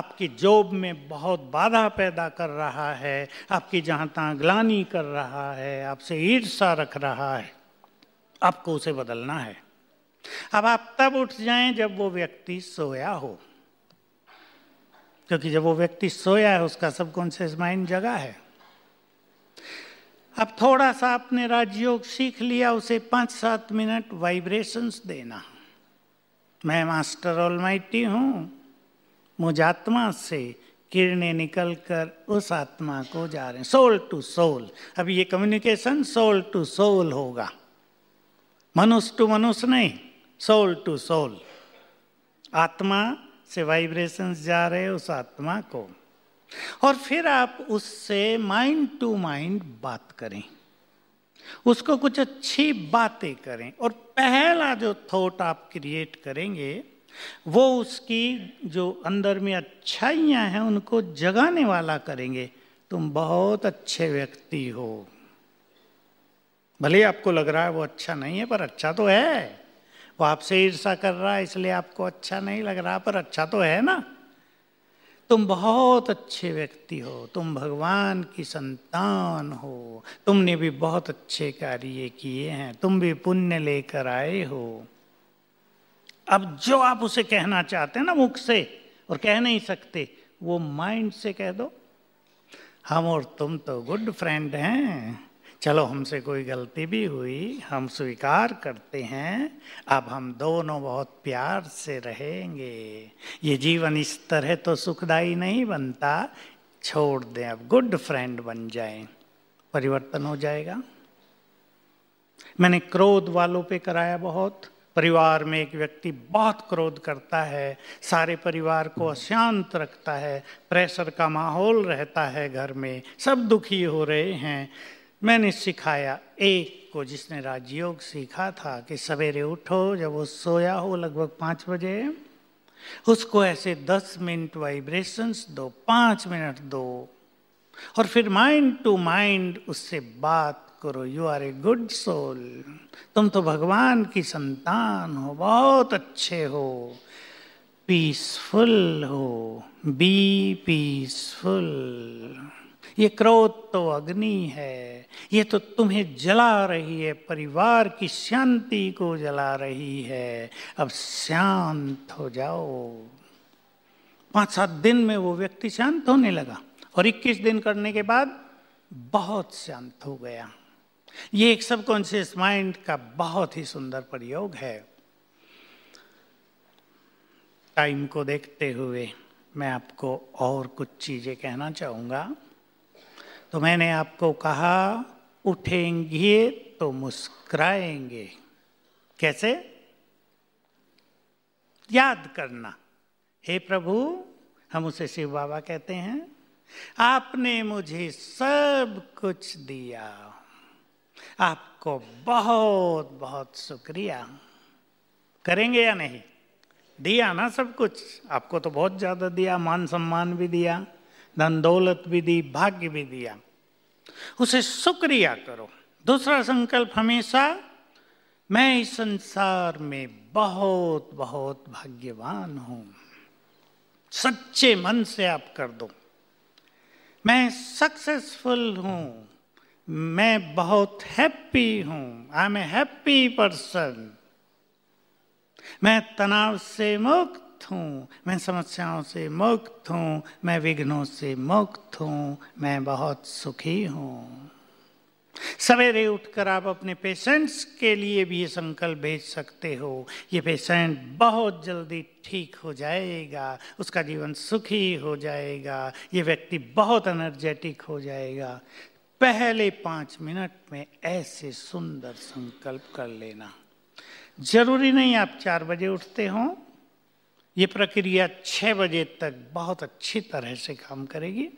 आपकी जॉब में बहुत बाधा पैदा कर रहा है आपकी जहाँ तहाँ ग्लानी कर रहा है आपसे ईर्षा रख रहा है आपको उसे बदलना है अब आप तब उठ जाएं जब वो व्यक्ति सोया हो क्योंकि जब वो व्यक्ति सोया है उसका सबकॉन्शियस माइंड जगा है अब थोड़ा सा आपने राजयोग सीख लिया उसे पांच सात मिनट वाइब्रेशंस देना मैं मास्टर ऑल माइटी हूं मुझ आत्मा से किरणें निकलकर उस आत्मा को जा रहे हैं सोल टू सोल अब ये कम्युनिकेशन सोल टू सोल होगा मनुष्य टू मनुष्य नहीं सोल टू सोल आत्मा से वाइब्रेशंस जा रहे उस आत्मा को और फिर आप उससे माइंड टू माइंड बात करें उसको कुछ अच्छी बातें करें और पहला जो थॉट आप क्रिएट करेंगे वो उसकी जो अंदर में अच्छाइयां हैं उनको जगाने वाला करेंगे तुम बहुत अच्छे व्यक्ति हो भले आपको लग रहा है वो अच्छा नहीं है पर अच्छा तो है वो आपसे ईर्षा कर रहा है इसलिए आपको अच्छा नहीं लग रहा पर अच्छा तो है ना तुम बहुत अच्छे व्यक्ति हो तुम भगवान की संतान हो तुमने भी बहुत अच्छे कार्य किए हैं तुम भी पुण्य लेकर आए हो अब जो आप उसे कहना चाहते हैं ना मुख से और कह नहीं सकते वो माइंड से कह दो हम और तुम तो गुड फ्रेंड हैं चलो हमसे कोई गलती भी हुई हम स्वीकार करते हैं अब हम दोनों बहुत प्यार से रहेंगे ये जीवन इस तरह तो सुखदायी नहीं बनता छोड़ दें अब गुड फ्रेंड बन जाए परिवर्तन हो जाएगा मैंने क्रोध वालों पे कराया बहुत परिवार में एक व्यक्ति बहुत क्रोध करता है सारे परिवार को अशांत रखता है प्रेशर का माहौल रहता है घर में सब दुखी हो रहे हैं मैंने सिखाया एक को जिसने राजयोग सीखा था कि सवेरे उठो जब वो सोया हो लगभग पाँच बजे उसको ऐसे दस मिनट वाइब्रेशंस दो पाँच मिनट दो और फिर माइंड टू माइंड उससे बात करो you are a good soul तुम तो भगवान की संतान हो बहुत अच्छे हो पीसफुल हो बी पीसफुल ये क्रोध तो अग्नि है ये तो तुम्हें जला रही है परिवार की शांति को जला रही है अब शांत हो जाओ पांच सात दिन में वो व्यक्ति शांत होने लगा और 21 दिन करने के बाद बहुत शांत हो गया ये एक सबकॉन्शियस माइंड का बहुत ही सुंदर प्रयोग है टाइम को देखते हुए मैं आपको और कुछ चीज़ें कहना चाहूंगा तो मैंने आपको कहा उठेंगे तो मुस्कुराएंगे कैसे याद करना हे प्रभु हम उसे शिव बाबा कहते हैं आपने मुझे सब कुछ दिया आपको बहुत बहुत शुक्रिया करेंगे या नहीं दिया ना सब कुछ आपको तो बहुत ज़्यादा दिया मान सम्मान भी दिया धन दौलत भी दी भाग्य भी दिया उसे शुक्रिया करो दूसरा संकल्प हमेशा मैं इस संसार में बहुत बहुत भाग्यवान हूं सच्चे मन से आप कर दो मैं सक्सेसफुल हूं मैं बहुत हैप्पी हूं I am a happy person मैं तनाव से मुक्त मुक्त हूँ मैं समस्याओं से मुक्त हूँ मैं विघ्नों से मुक्त हूँ मैं बहुत सुखी हूँ सवेरे उठकर आप अपने पेशेंट्स के लिए भी ये संकल्प भेज सकते हो ये पेशेंट बहुत जल्दी ठीक हो जाएगा उसका जीवन सुखी हो जाएगा ये व्यक्ति बहुत एनर्जेटिक हो जाएगा पहले पाँच मिनट में ऐसे सुंदर संकल्प कर लेना जरूरी नहीं आप चार बजे उठते हों ये प्रक्रिया छः बजे तक बहुत अच्छी तरह से काम करेगी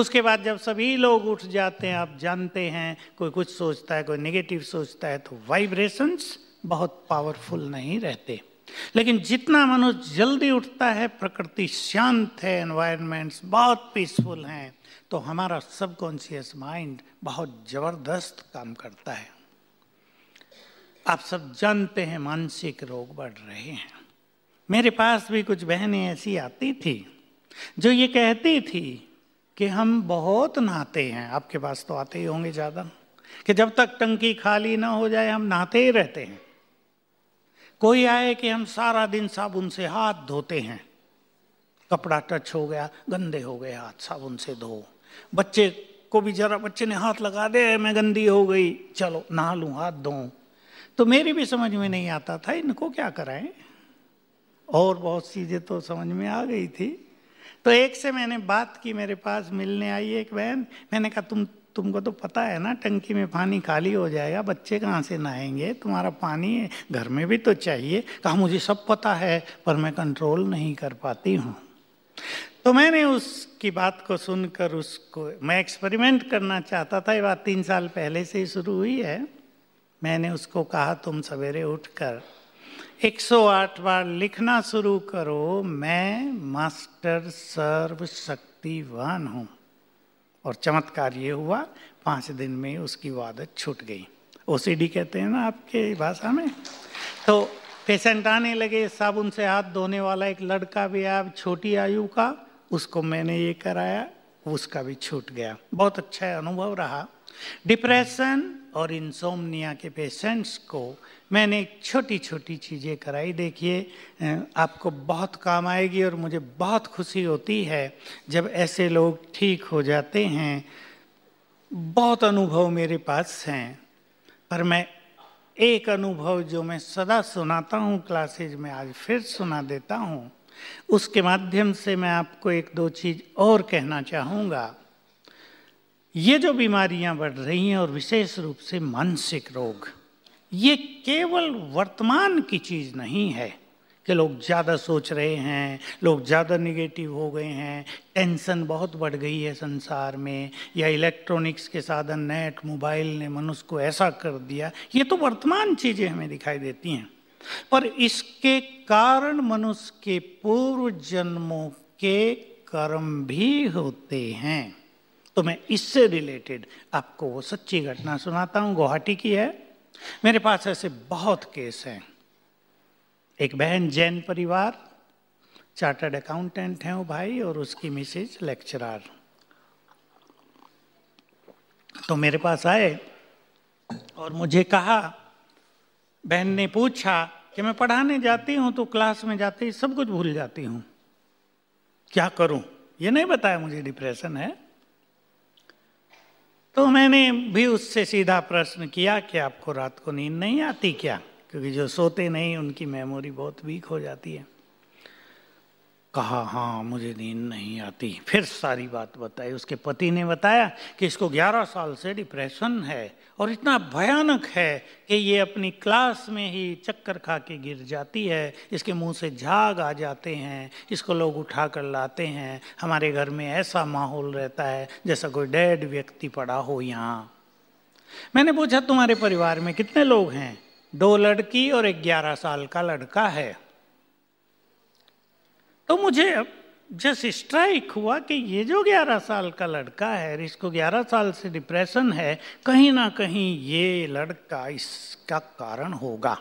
उसके बाद जब सभी लोग उठ जाते हैं आप जानते हैं कोई कुछ सोचता है कोई नेगेटिव सोचता है तो वाइब्रेशंस बहुत पावरफुल नहीं रहते लेकिन जितना मनुष्य जल्दी उठता है प्रकृति शांत है एनवायरनमेंट्स बहुत पीसफुल हैं तो हमारा सबकॉन्शियस माइंड बहुत ज़बरदस्त काम करता है आप सब जानते हैं मानसिक रोग बढ़ रहे हैं मेरे पास भी कुछ बहनें ऐसी आती थी जो ये कहती थी कि हम बहुत नहाते हैं आपके पास तो आते ही होंगे ज़्यादा कि जब तक टंकी खाली ना हो जाए हम नहाते ही रहते हैं कोई आए कि हम सारा दिन साबुन से हाथ धोते हैं कपड़ा टच हो गया गंदे हो गए हाथ साबुन से धो बच्चे को भी जरा बच्चे ने हाथ लगा दे मैं गंदी हो गई चलो नहा लूँ हाथ धो तो मेरी भी समझ में नहीं आता था इनको क्या कराएं और बहुत चीज़ें तो समझ में आ गई थी तो एक से मैंने बात की मेरे पास मिलने आई एक बहन मैंने कहा तुम तुमको तो पता है ना टंकी में पानी खाली हो जाएगा बच्चे कहाँ से नहाएंगे तुम्हारा पानी घर में भी तो चाहिए कहा मुझे सब पता है पर मैं कंट्रोल नहीं कर पाती हूँ तो मैंने उसकी बात को सुनकर उसको मैं एक्सपेरिमेंट करना चाहता था ये बात तीन साल पहले से ही शुरू हुई है मैंने उसको कहा तुम सवेरे उठकर 108 बार लिखना शुरू करो मैं मास्टर सर्वशक्तिवान हूँ और चमत्कार ये हुआ पाँच दिन में उसकी वादत छूट गई ओ कहते हैं ना आपके भाषा में तो पेशेंट आने लगे साबुन से हाथ धोने वाला एक लड़का भी आया छोटी आयु का उसको मैंने ये कराया उसका भी छूट गया बहुत अच्छा अनुभव रहा डिप्रेशन और इंसोमनिया के पेशेंट्स को मैंने एक छोटी छोटी चीज़ें कराई देखिए आपको बहुत काम आएगी और मुझे बहुत खुशी होती है जब ऐसे लोग ठीक हो जाते हैं बहुत अनुभव मेरे पास हैं पर मैं एक अनुभव जो मैं सदा सुनाता हूँ क्लासेज में आज फिर सुना देता हूँ उसके माध्यम से मैं आपको एक दो चीज़ और कहना चाहूँगा ये जो बीमारियाँ बढ़ रही हैं और विशेष रूप से मानसिक रोग ये केवल वर्तमान की चीज़ नहीं है कि लोग ज़्यादा सोच रहे हैं लोग ज़्यादा निगेटिव हो गए हैं टेंशन बहुत बढ़ गई है संसार में या इलेक्ट्रॉनिक्स के साधन नेट मोबाइल ने मनुष्य को ऐसा कर दिया ये तो वर्तमान चीज़ें हमें दिखाई देती हैं पर इसके कारण मनुष्य के पूर्व जन्मों के कर्म भी होते हैं तो मैं इससे रिलेटेड आपको वो सच्ची घटना सुनाता हूँ गुवाहाटी की है मेरे पास ऐसे बहुत केस हैं एक बहन जैन परिवार चार्टर्ड अकाउंटेंट हैं वो भाई और उसकी मिसेज लेक्चरर तो मेरे पास आए और मुझे कहा बहन ने पूछा कि मैं पढ़ाने जाती हूँ तो क्लास में जाती सब कुछ भूल जाती हूँ क्या करूँ ये नहीं बताया मुझे डिप्रेशन है तो मैंने भी उससे सीधा प्रश्न किया कि आपको रात को नींद नहीं आती क्या क्योंकि जो सोते नहीं उनकी मेमोरी बहुत वीक हो जाती है कहा हाँ मुझे नींद नहीं आती फिर सारी बात बताई उसके पति ने बताया कि इसको 11 साल से डिप्रेशन है और इतना भयानक है कि ये अपनी क्लास में ही चक्कर खा के गिर जाती है इसके मुंह से झाग आ जाते हैं इसको लोग उठा कर लाते हैं हमारे घर में ऐसा माहौल रहता है जैसा कोई डेड व्यक्ति पड़ा हो यहाँ मैंने पूछा तुम्हारे परिवार में कितने लोग हैं दो लड़की और एक ग्यारह साल का लड़का है तो मुझे अब जैसे स्ट्राइक हुआ कि ये जो 11 साल का लड़का है इसको 11 साल से डिप्रेशन है कहीं ना कहीं ये लड़का इसका कारण होगा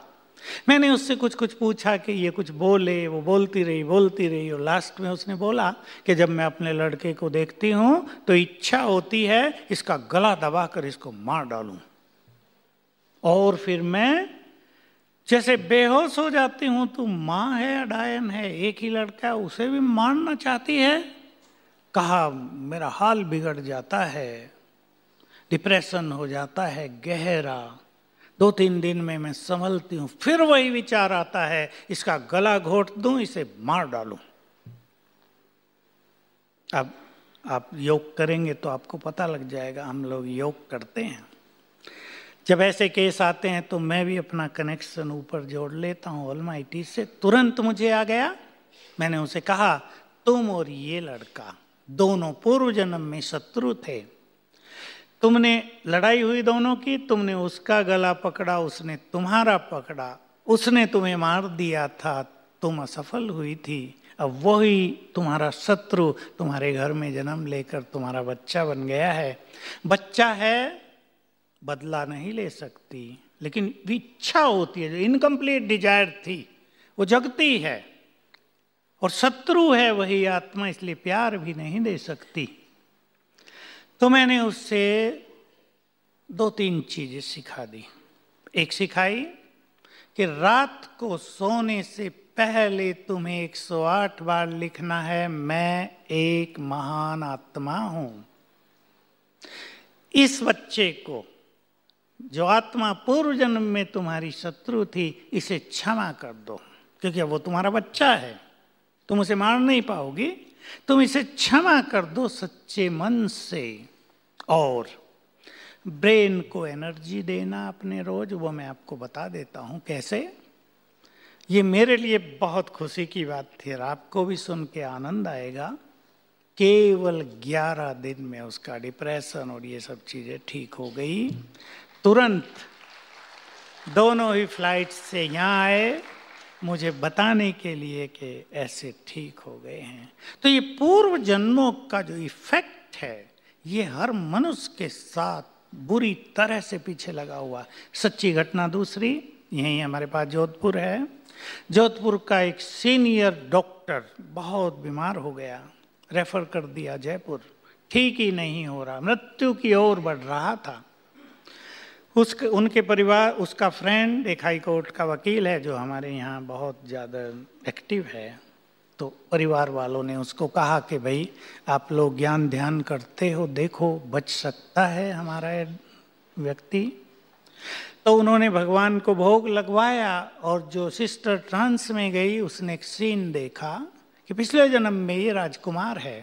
मैंने उससे कुछ कुछ पूछा कि ये कुछ बोले वो बोलती रही बोलती रही और लास्ट में उसने बोला कि जब मैं अपने लड़के को देखती हूँ तो इच्छा होती है इसका गला दबा कर इसको मार डालू और फिर मैं जैसे बेहोश हो जाती हूँ तो माँ है डायन है एक ही लड़का है उसे भी मारना चाहती है कहा मेरा हाल बिगड़ जाता है डिप्रेशन हो जाता है गहरा दो तीन दिन में मैं संभलती हूँ फिर वही विचार आता है इसका गला घोट दू इसे मार डालू अब आप योग करेंगे तो आपको पता लग जाएगा हम लोग योग करते हैं जब ऐसे केस आते हैं तो मैं भी अपना कनेक्शन ऊपर जोड़ लेता हूँ ऑलमाइटी से तुरंत मुझे आ गया मैंने उसे कहा तुम और ये लड़का दोनों पूर्व जन्म में शत्रु थे तुमने लड़ाई हुई दोनों की तुमने उसका गला पकड़ा उसने तुम्हारा पकड़ा उसने तुम्हें मार दिया था तुम असफल हुई थी अब वही तुम्हारा शत्रु तुम्हारे घर में जन्म लेकर तुम्हारा बच्चा बन गया है बच्चा है बदला नहीं ले सकती लेकिन इच्छा होती है जो इनकम्प्लीट डिजायर थी वो जगती है और शत्रु है वही आत्मा इसलिए प्यार भी नहीं दे सकती तो मैंने उससे दो तीन चीजें सिखा दी एक सिखाई कि रात को सोने से पहले तुम्हें 108 बार लिखना है मैं एक महान आत्मा हूं इस बच्चे को जो आत्मा पूर्व जन्म में तुम्हारी शत्रु थी इसे क्षमा कर दो क्योंकि वो तुम्हारा बच्चा है तुम उसे मार नहीं पाओगी तुम इसे क्षमा कर दो सच्चे मन से और ब्रेन को एनर्जी देना अपने रोज वो मैं आपको बता देता हूँ कैसे ये मेरे लिए बहुत खुशी की बात थी और आपको भी सुन के आनंद आएगा केवल 11 दिन में उसका डिप्रेशन और ये सब चीज़ें ठीक हो गई तुरंत दोनों ही फ्लाइट से यहाँ आए मुझे बताने के लिए कि ऐसे ठीक हो गए हैं तो ये पूर्व जन्मों का जो इफेक्ट है ये हर मनुष्य के साथ बुरी तरह से पीछे लगा हुआ सच्ची घटना दूसरी यही हमारे पास जोधपुर है जोधपुर का एक सीनियर डॉक्टर बहुत बीमार हो गया रेफर कर दिया जयपुर ठीक ही नहीं हो रहा मृत्यु की ओर बढ़ रहा था उस उनके परिवार उसका फ्रेंड एक हाई कोर्ट का वकील है जो हमारे यहाँ बहुत ज़्यादा एक्टिव है तो परिवार वालों ने उसको कहा कि भाई आप लोग ज्ञान ध्यान करते हो देखो बच सकता है हमारा व्यक्ति तो उन्होंने भगवान को भोग लगवाया और जो सिस्टर ट्रांस में गई उसने एक सीन देखा कि पिछले जन्म में ये राजकुमार है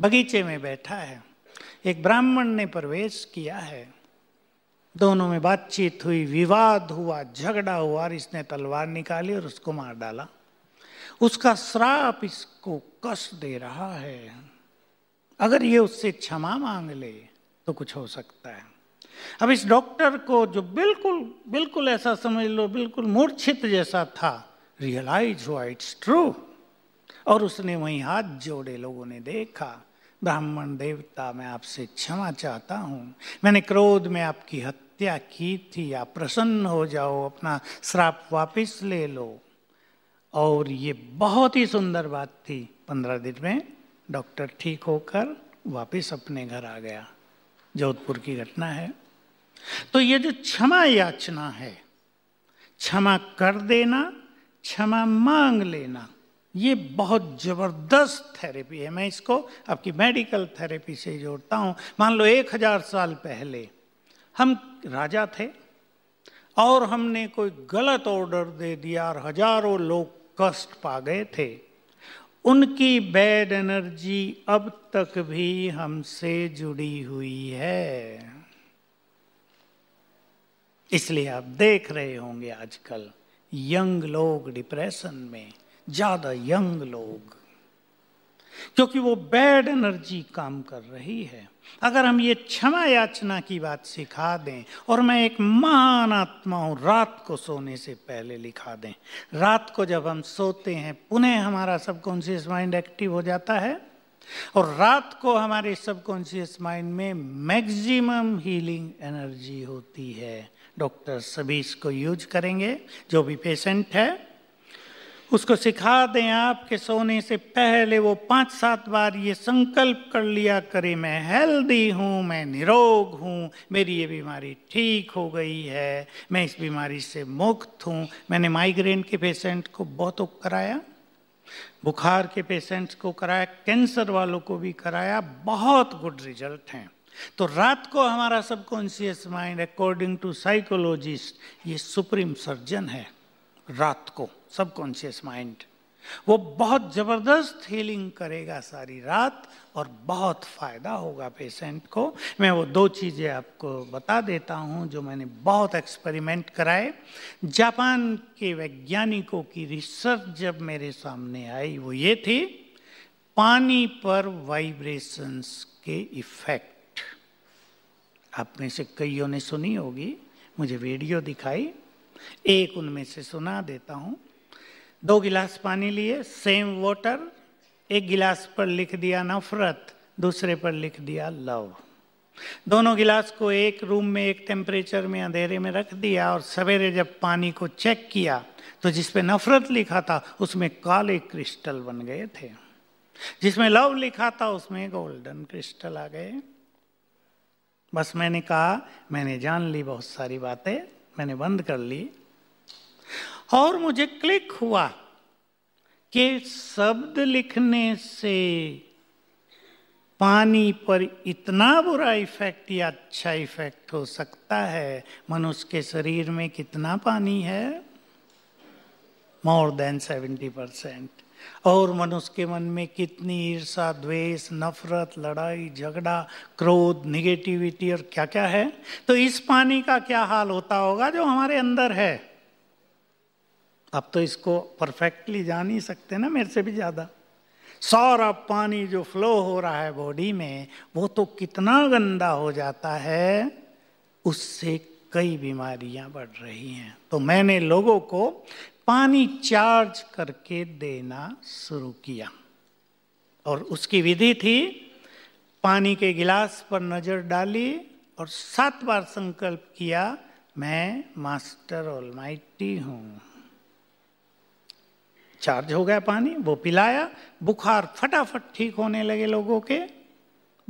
बगीचे में बैठा है एक ब्राह्मण ने प्रवेश किया है दोनों में बातचीत हुई विवाद हुआ झगड़ा हुआ और इसने तलवार निकाली और उसको मार डाला उसका श्राप इसको कष्ट दे रहा है अगर ये उससे क्षमा मांग ले तो कुछ हो सकता है अब इस डॉक्टर को जो बिल्कुल बिल्कुल ऐसा समझ लो बिल्कुल मूर्छित जैसा था रियलाइज हुआ इट्स ट्रू और उसने वहीं हाथ जोड़े लोगों ने देखा ब्राह्मण देवता मैं आपसे क्षमा चाहता हूँ मैंने क्रोध में आपकी हत्या की थी आप प्रसन्न हो जाओ अपना श्राप वापस ले लो और ये बहुत ही सुंदर बात थी पंद्रह दिन में डॉक्टर ठीक होकर वापस अपने घर आ गया जोधपुर की घटना है तो ये जो क्षमा याचना है क्षमा कर देना क्षमा मांग लेना ये बहुत ज़बरदस्त थेरेपी है मैं इसको आपकी मेडिकल थेरेपी से जोड़ता हूँ मान लो एक हज़ार साल पहले हम राजा थे और हमने कोई गलत ऑर्डर दे दिया और हजारों लोग कष्ट पा गए थे उनकी बैड एनर्जी अब तक भी हमसे जुड़ी हुई है इसलिए आप देख रहे होंगे आजकल यंग लोग डिप्रेशन में ज्यादा यंग लोग क्योंकि वो बैड एनर्जी काम कर रही है अगर हम ये क्षमा याचना की बात सिखा दें और मैं एक महान आत्मा हूं रात को सोने से पहले लिखा दें रात को जब हम सोते हैं पुनः हमारा सबकॉन्शियस माइंड एक्टिव हो जाता है और रात को हमारे सबकॉन्शियस माइंड में मैक्सिमम हीलिंग एनर्जी होती है डॉक्टर सभी इसको यूज करेंगे जो भी पेशेंट है उसको सिखा दें आप कि सोने से पहले वो पांच सात बार ये संकल्प कर लिया करे मैं हेल्दी हूँ मैं निरोग हूँ मेरी ये बीमारी ठीक हो गई है मैं इस बीमारी से मुक्त हूँ मैंने माइग्रेन के पेशेंट को बहुत कराया बुखार के पेशेंट्स को कराया कैंसर वालों को भी कराया बहुत गुड रिजल्ट हैं तो रात को हमारा subconscious mind according to psychologist ये सुप्रीम सर्जन है रात को सबकॉन्शियस माइंड वो बहुत ज़बरदस्त हीलिंग करेगा सारी रात और बहुत फ़ायदा होगा पेशेंट को मैं वो दो चीज़ें आपको बता देता हूँ जो मैंने बहुत एक्सपेरिमेंट कराए जापान के वैज्ञानिकों की रिसर्च जब मेरे सामने आई वो ये थी पानी पर वाइब्रेशंस के इफ़ेक्ट आप में से कईयों ने सुनी होगी मुझे वीडियो दिखाई एक उनमें से सुना देता हूँ दो गिलास पानी लिए सेम वाटर एक गिलास पर लिख दिया नफरत दूसरे पर लिख दिया लव दोनों गिलास को एक रूम में एक टेम्परेचर में अंधेरे में रख दिया और सवेरे जब पानी को चेक किया तो जिसपे नफरत लिखा था उसमें काले क्रिस्टल बन गए थे जिसमें लव लिखा था उसमें गोल्डन क्रिस्टल आ गए बस मैंने कहा मैंने जान ली बहुत सारी बातें मैंने बंद कर ली और मुझे क्लिक हुआ कि शब्द लिखने से पानी पर इतना बुरा इफेक्ट या अच्छा इफेक्ट हो सकता है मनुष्य के शरीर में कितना पानी है मोर देन सेवेंटी परसेंट और मनुष्य के मन में कितनी ईर्षा द्वेष नफरत लड़ाई झगड़ा क्रोध निगेटिविटी और क्या क्या है तो इस पानी का क्या हाल होता होगा जो हमारे अंदर है अब तो इसको परफेक्टली जान ही सकते ना मेरे से भी ज़्यादा सारा पानी जो फ्लो हो रहा है बॉडी में वो तो कितना गंदा हो जाता है उससे कई बीमारियां बढ़ रही हैं तो मैंने लोगों को पानी चार्ज करके देना शुरू किया और उसकी विधि थी पानी के गिलास पर नज़र डाली और सात बार संकल्प किया मैं मास्टर माइटी हूं चार्ज हो गया पानी वो पिलाया बुखार फटाफट ठीक होने लगे लोगों के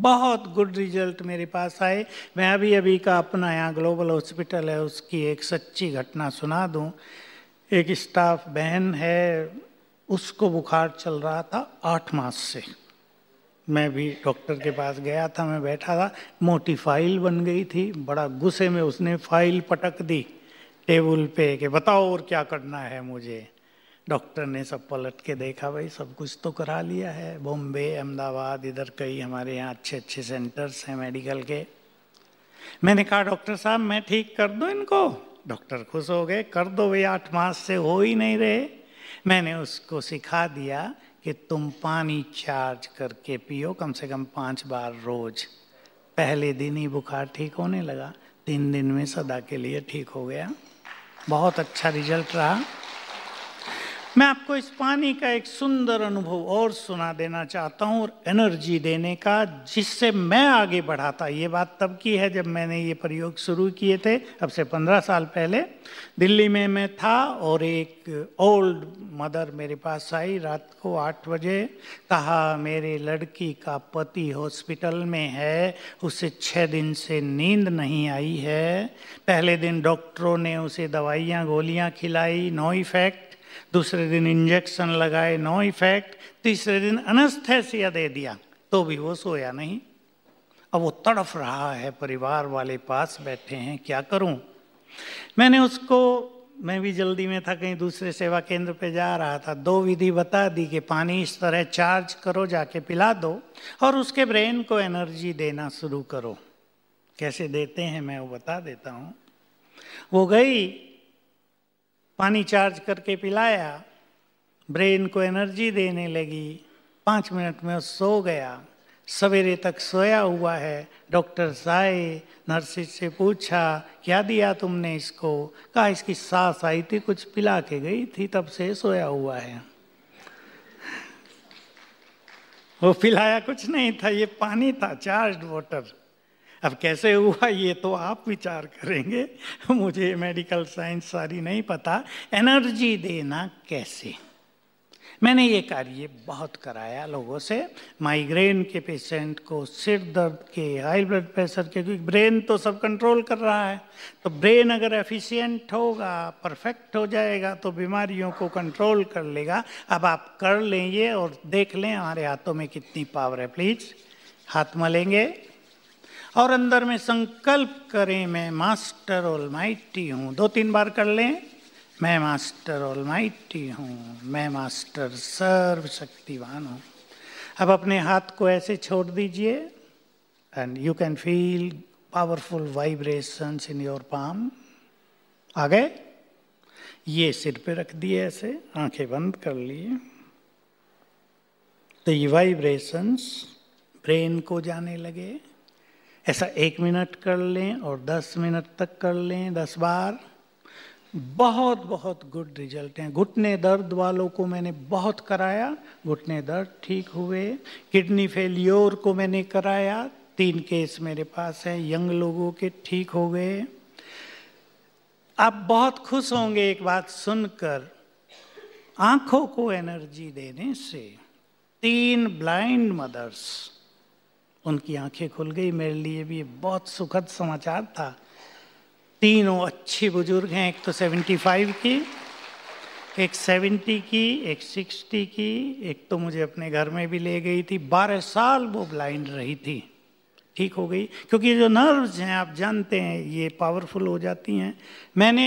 बहुत गुड रिजल्ट मेरे पास आए मैं अभी अभी का अपना यहाँ ग्लोबल हॉस्पिटल है उसकी एक सच्ची घटना सुना दूँ एक स्टाफ बहन है उसको बुखार चल रहा था आठ मास से मैं भी डॉक्टर के पास गया था मैं बैठा था मोटी फाइल बन गई थी बड़ा गुस्से में उसने फाइल पटक दी टेबल पे कि बताओ और क्या करना है मुझे डॉक्टर ने सब पलट के देखा भाई सब कुछ तो करा लिया है बॉम्बे अहमदाबाद इधर कई हमारे यहाँ अच्छे अच्छे सेंटर्स हैं मेडिकल के मैंने कहा डॉक्टर साहब मैं ठीक कर दूँ इनको डॉक्टर खुश हो गए कर दो वे आठ मास से हो ही नहीं रहे मैंने उसको सिखा दिया कि तुम पानी चार्ज करके पियो कम से कम पाँच बार रोज पहले दिन ही बुखार ठीक होने लगा तीन दिन में सदा के लिए ठीक हो गया बहुत अच्छा रिजल्ट रहा मैं आपको इस पानी का एक सुंदर अनुभव और सुना देना चाहता हूँ और एनर्जी देने का जिससे मैं आगे बढ़ा था ये बात तब की है जब मैंने ये प्रयोग शुरू किए थे अब से पंद्रह साल पहले दिल्ली में मैं था और एक ओल्ड मदर मेरे पास आई रात को आठ बजे कहा मेरे लड़की का पति हॉस्पिटल में है उसे छः दिन से नींद नहीं आई है पहले दिन डॉक्टरों ने उसे दवाइयाँ गोलियाँ खिलाई नो इफेक्ट दूसरे दिन इंजेक्शन लगाए नो इफेक्ट तीसरे दिन अनस्थेसिया दे दिया तो भी वो सोया नहीं अब वो तड़फ रहा है परिवार वाले पास बैठे हैं क्या करूं मैंने उसको मैं भी जल्दी में था कहीं दूसरे सेवा केंद्र पे जा रहा था दो विधि बता दी कि पानी इस तरह चार्ज करो जाके पिला दो और उसके ब्रेन को एनर्जी देना शुरू करो कैसे देते हैं मैं वो बता देता हूँ वो गई पानी चार्ज करके पिलाया ब्रेन को एनर्जी देने लगी पाँच मिनट में सो गया सवेरे तक सोया हुआ है डॉक्टर्स आए नर्सिस से पूछा क्या दिया तुमने इसको कहा इसकी सास आई थी कुछ पिला के गई थी तब से सोया हुआ है वो पिलाया कुछ नहीं था ये पानी था चार्ज वाटर अब कैसे हुआ ये तो आप विचार करेंगे मुझे मेडिकल साइंस सारी नहीं पता एनर्जी देना कैसे मैंने ये कार्य बहुत कराया लोगों से माइग्रेन के पेशेंट को सिर दर्द के हाई ब्लड प्रेशर के क्योंकि ब्रेन तो सब कंट्रोल कर रहा है तो ब्रेन अगर एफिशिएंट होगा परफेक्ट हो जाएगा तो बीमारियों को कंट्रोल कर लेगा अब आप कर लें ये और देख लें हमारे हाथों में कितनी पावर है प्लीज़ हाथ मलेंगे और अंदर में संकल्प करें मैं मास्टर ऑल माइटी हूँ दो तीन बार कर लें मैं मास्टर ऑल माइटी हूँ मैं मास्टर सर्वशक्तिवान हूँ अब अपने हाथ को ऐसे छोड़ दीजिए and you can feel powerful vibrations in your palm आ गए ये सिर पे रख दिए ऐसे आंखें बंद कर लिए तो ये वाइब्रेशंस ब्रेन को जाने लगे ऐसा एक मिनट कर लें और दस मिनट तक कर लें दस बार बहुत बहुत गुड रिजल्ट हैं घुटने दर्द वालों को मैंने बहुत कराया घुटने दर्द ठीक हुए किडनी फेलियोर को मैंने कराया तीन केस मेरे पास हैं यंग लोगों के ठीक हो गए आप बहुत खुश होंगे एक बात सुनकर आंखों को एनर्जी देने से तीन ब्लाइंड मदर्स उनकी आंखें खुल गई मेरे लिए भी ये बहुत सुखद समाचार था तीनों अच्छे बुजुर्ग हैं एक तो 75 की एक 70 की एक 60 की एक तो मुझे अपने घर में भी ले गई थी बारह साल वो ब्लाइंड रही थी ठीक हो गई क्योंकि जो नर्व्स हैं आप जानते हैं ये पावरफुल हो जाती हैं मैंने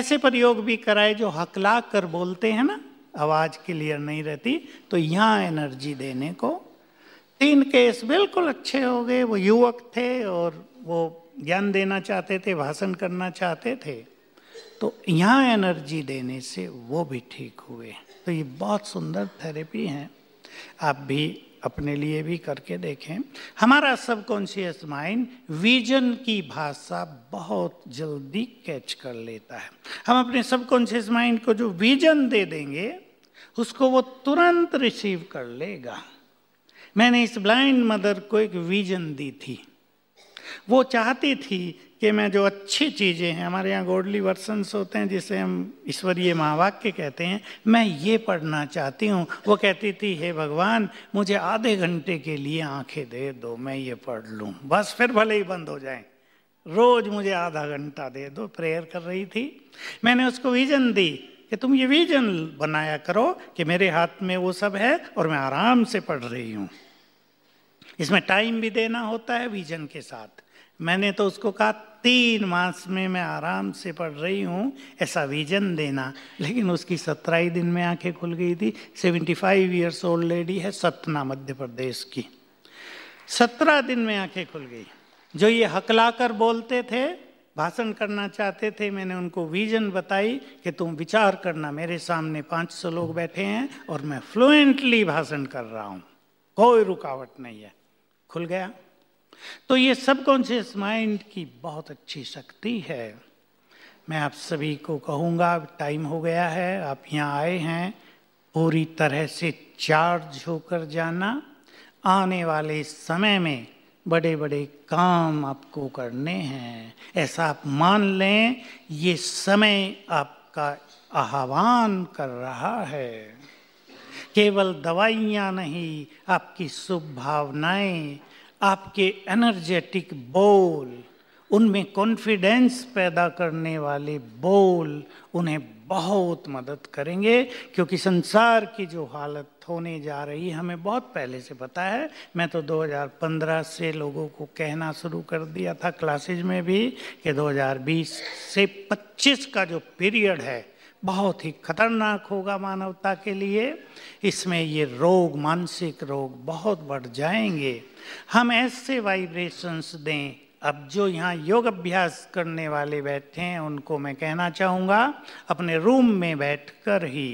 ऐसे प्रयोग भी कराए जो हकला कर बोलते हैं ना आवाज़ क्लियर नहीं रहती तो यहाँ एनर्जी देने को तीन केस बिल्कुल अच्छे हो गए वो युवक थे और वो ज्ञान देना चाहते थे भाषण करना चाहते थे तो यहाँ एनर्जी देने से वो भी ठीक हुए तो ये बहुत सुंदर थेरेपी है आप भी अपने लिए भी करके देखें हमारा सबकॉन्शियस माइंड विजन की भाषा बहुत जल्दी कैच कर लेता है हम अपने सबकॉन्शियस माइंड को जो विजन दे देंगे उसको वो तुरंत रिसीव कर लेगा मैंने इस ब्लाइंड मदर को एक विजन दी थी वो चाहती थी कि मैं जो अच्छी चीज़ें हैं हमारे यहाँ गोडली वर्सन्स होते हैं जिसे हम ईश्वरीय महावाक्य कहते हैं मैं ये पढ़ना चाहती हूँ वो कहती थी हे भगवान मुझे आधे घंटे के लिए आंखें दे दो मैं ये पढ़ लूँ बस फिर भले ही बंद हो जाए रोज़ मुझे आधा घंटा दे दो प्रेयर कर रही थी मैंने उसको विजन दी कि तुम ये विजन बनाया करो कि मेरे हाथ में वो सब है और मैं आराम से पढ़ रही हूँ इसमें टाइम भी देना होता है विजन के साथ मैंने तो उसको कहा तीन मास में मैं आराम से पढ़ रही हूँ ऐसा विजन देना लेकिन उसकी सत्रह ही दिन में आंखें खुल गई थी seventy five years old lady है सतना मध्य प्रदेश की सत्रह दिन में आंखें खुल गई जो ये हकलाकर बोलते थे भाषण करना चाहते थे मैंने उनको विजन बताई कि तुम विचार करना मेरे सामने 500 लोग बैठे हैं और मैं फ्लुएंटली भाषण कर रहा हूँ कोई रुकावट नहीं है खुल गया तो ये कॉन्शियस माइंड की बहुत अच्छी शक्ति है मैं आप सभी को कहूँगा टाइम हो गया है आप यहाँ आए हैं पूरी तरह से चार्ज होकर जाना आने वाले समय में बड़े बड़े काम आपको करने हैं ऐसा आप मान लें ये समय आपका आह्वान कर रहा है केवल दवाइयाँ नहीं आपकी शुभ भावनाएँ आपके एनर्जेटिक बोल उनमें कॉन्फिडेंस पैदा करने वाले बोल उन्हें बहुत मदद करेंगे क्योंकि संसार की जो हालत होने जा रही है हमें बहुत पहले से पता है मैं तो 2015 से लोगों को कहना शुरू कर दिया था क्लासेज में भी कि 2020 से 25 का जो पीरियड है बहुत ही खतरनाक होगा मानवता के लिए इसमें ये रोग मानसिक रोग बहुत बढ़ जाएंगे हम ऐसे वाइब्रेशंस दें अब जो यहाँ योग अभ्यास करने वाले बैठे हैं उनको मैं कहना चाहूँगा अपने रूम में बैठकर ही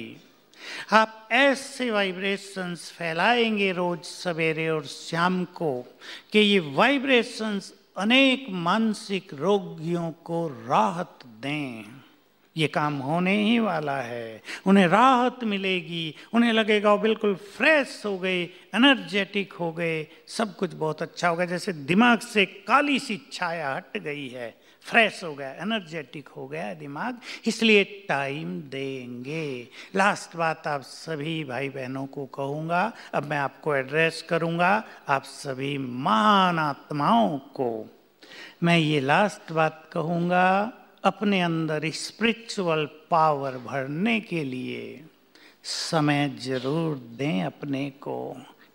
आप ऐसे वाइब्रेशंस फैलाएंगे रोज सवेरे और शाम को कि ये वाइब्रेशंस अनेक मानसिक रोगियों को राहत दें ये काम होने ही वाला है उन्हें राहत मिलेगी उन्हें लगेगा वो बिल्कुल फ्रेश हो गए एनर्जेटिक हो गए सब कुछ बहुत अच्छा हो गया जैसे दिमाग से काली सी छाया हट गई है फ्रेश हो गया एनर्जेटिक हो गया दिमाग इसलिए टाइम देंगे लास्ट बात आप सभी भाई बहनों को कहूँगा अब मैं आपको एड्रेस करूँगा आप सभी महान आत्माओं को मैं ये लास्ट बात कहूँगा अपने अंदर स्पिरिचुअल पावर भरने के लिए समय जरूर दें अपने को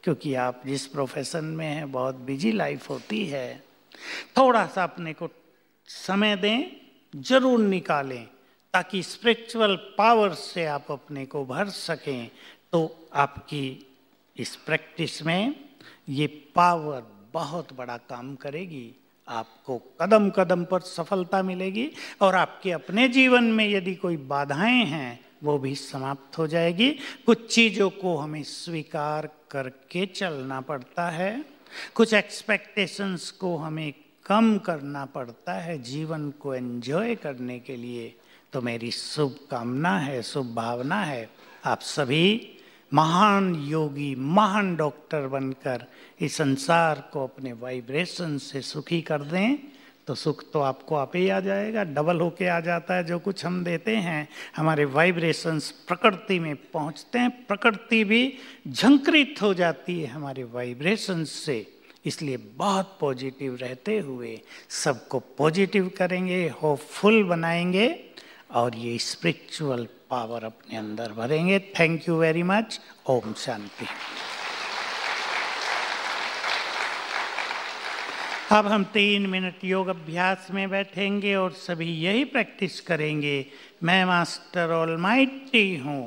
क्योंकि आप जिस प्रोफेशन में हैं बहुत बिजी लाइफ होती है थोड़ा सा अपने को समय दें जरूर निकालें ताकि स्पिरिचुअल पावर से आप अपने को भर सकें तो आपकी इस प्रैक्टिस में ये पावर बहुत बड़ा काम करेगी आपको कदम कदम पर सफलता मिलेगी और आपके अपने जीवन में यदि कोई बाधाएं हैं वो भी समाप्त हो जाएगी कुछ चीज़ों को हमें स्वीकार करके चलना पड़ता है कुछ एक्सपेक्टेशंस को हमें कम करना पड़ता है जीवन को एंजॉय करने के लिए तो मेरी शुभकामना है शुभ भावना है आप सभी महान योगी महान डॉक्टर बनकर इस संसार को अपने वाइब्रेशन से सुखी कर दें तो सुख तो आपको आप ही आ जाएगा डबल होके आ जाता है जो कुछ हम देते हैं हमारे वाइब्रेशंस प्रकृति में पहुंचते हैं प्रकृति भी झंकृत हो जाती है हमारे वाइब्रेशंस से इसलिए बहुत पॉजिटिव रहते हुए सबको पॉजिटिव करेंगे होपफुल बनाएंगे और ये स्पिरिचुअल पावर अपने अंदर भरेंगे thank you very much Om Shanti अब हम तीन मिनट योग अभ्यास में बैठेंगे और सभी यही प्रैक्टिस करेंगे मैं मास्टर ऑल माइटी हूँ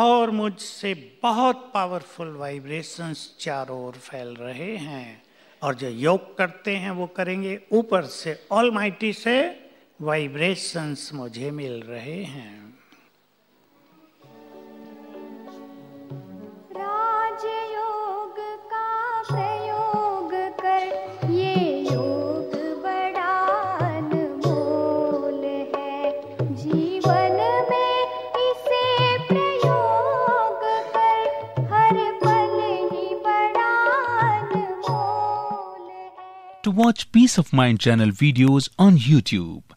और मुझसे बहुत पावरफुल वाइब्रेशंस चारों ओर फैल रहे हैं और जो योग करते हैं वो करेंगे ऊपर से ऑल माइटी से वाइब्रेशंस मुझे मिल रहे हैं to watch Peace of Mind channel videos on YouTube.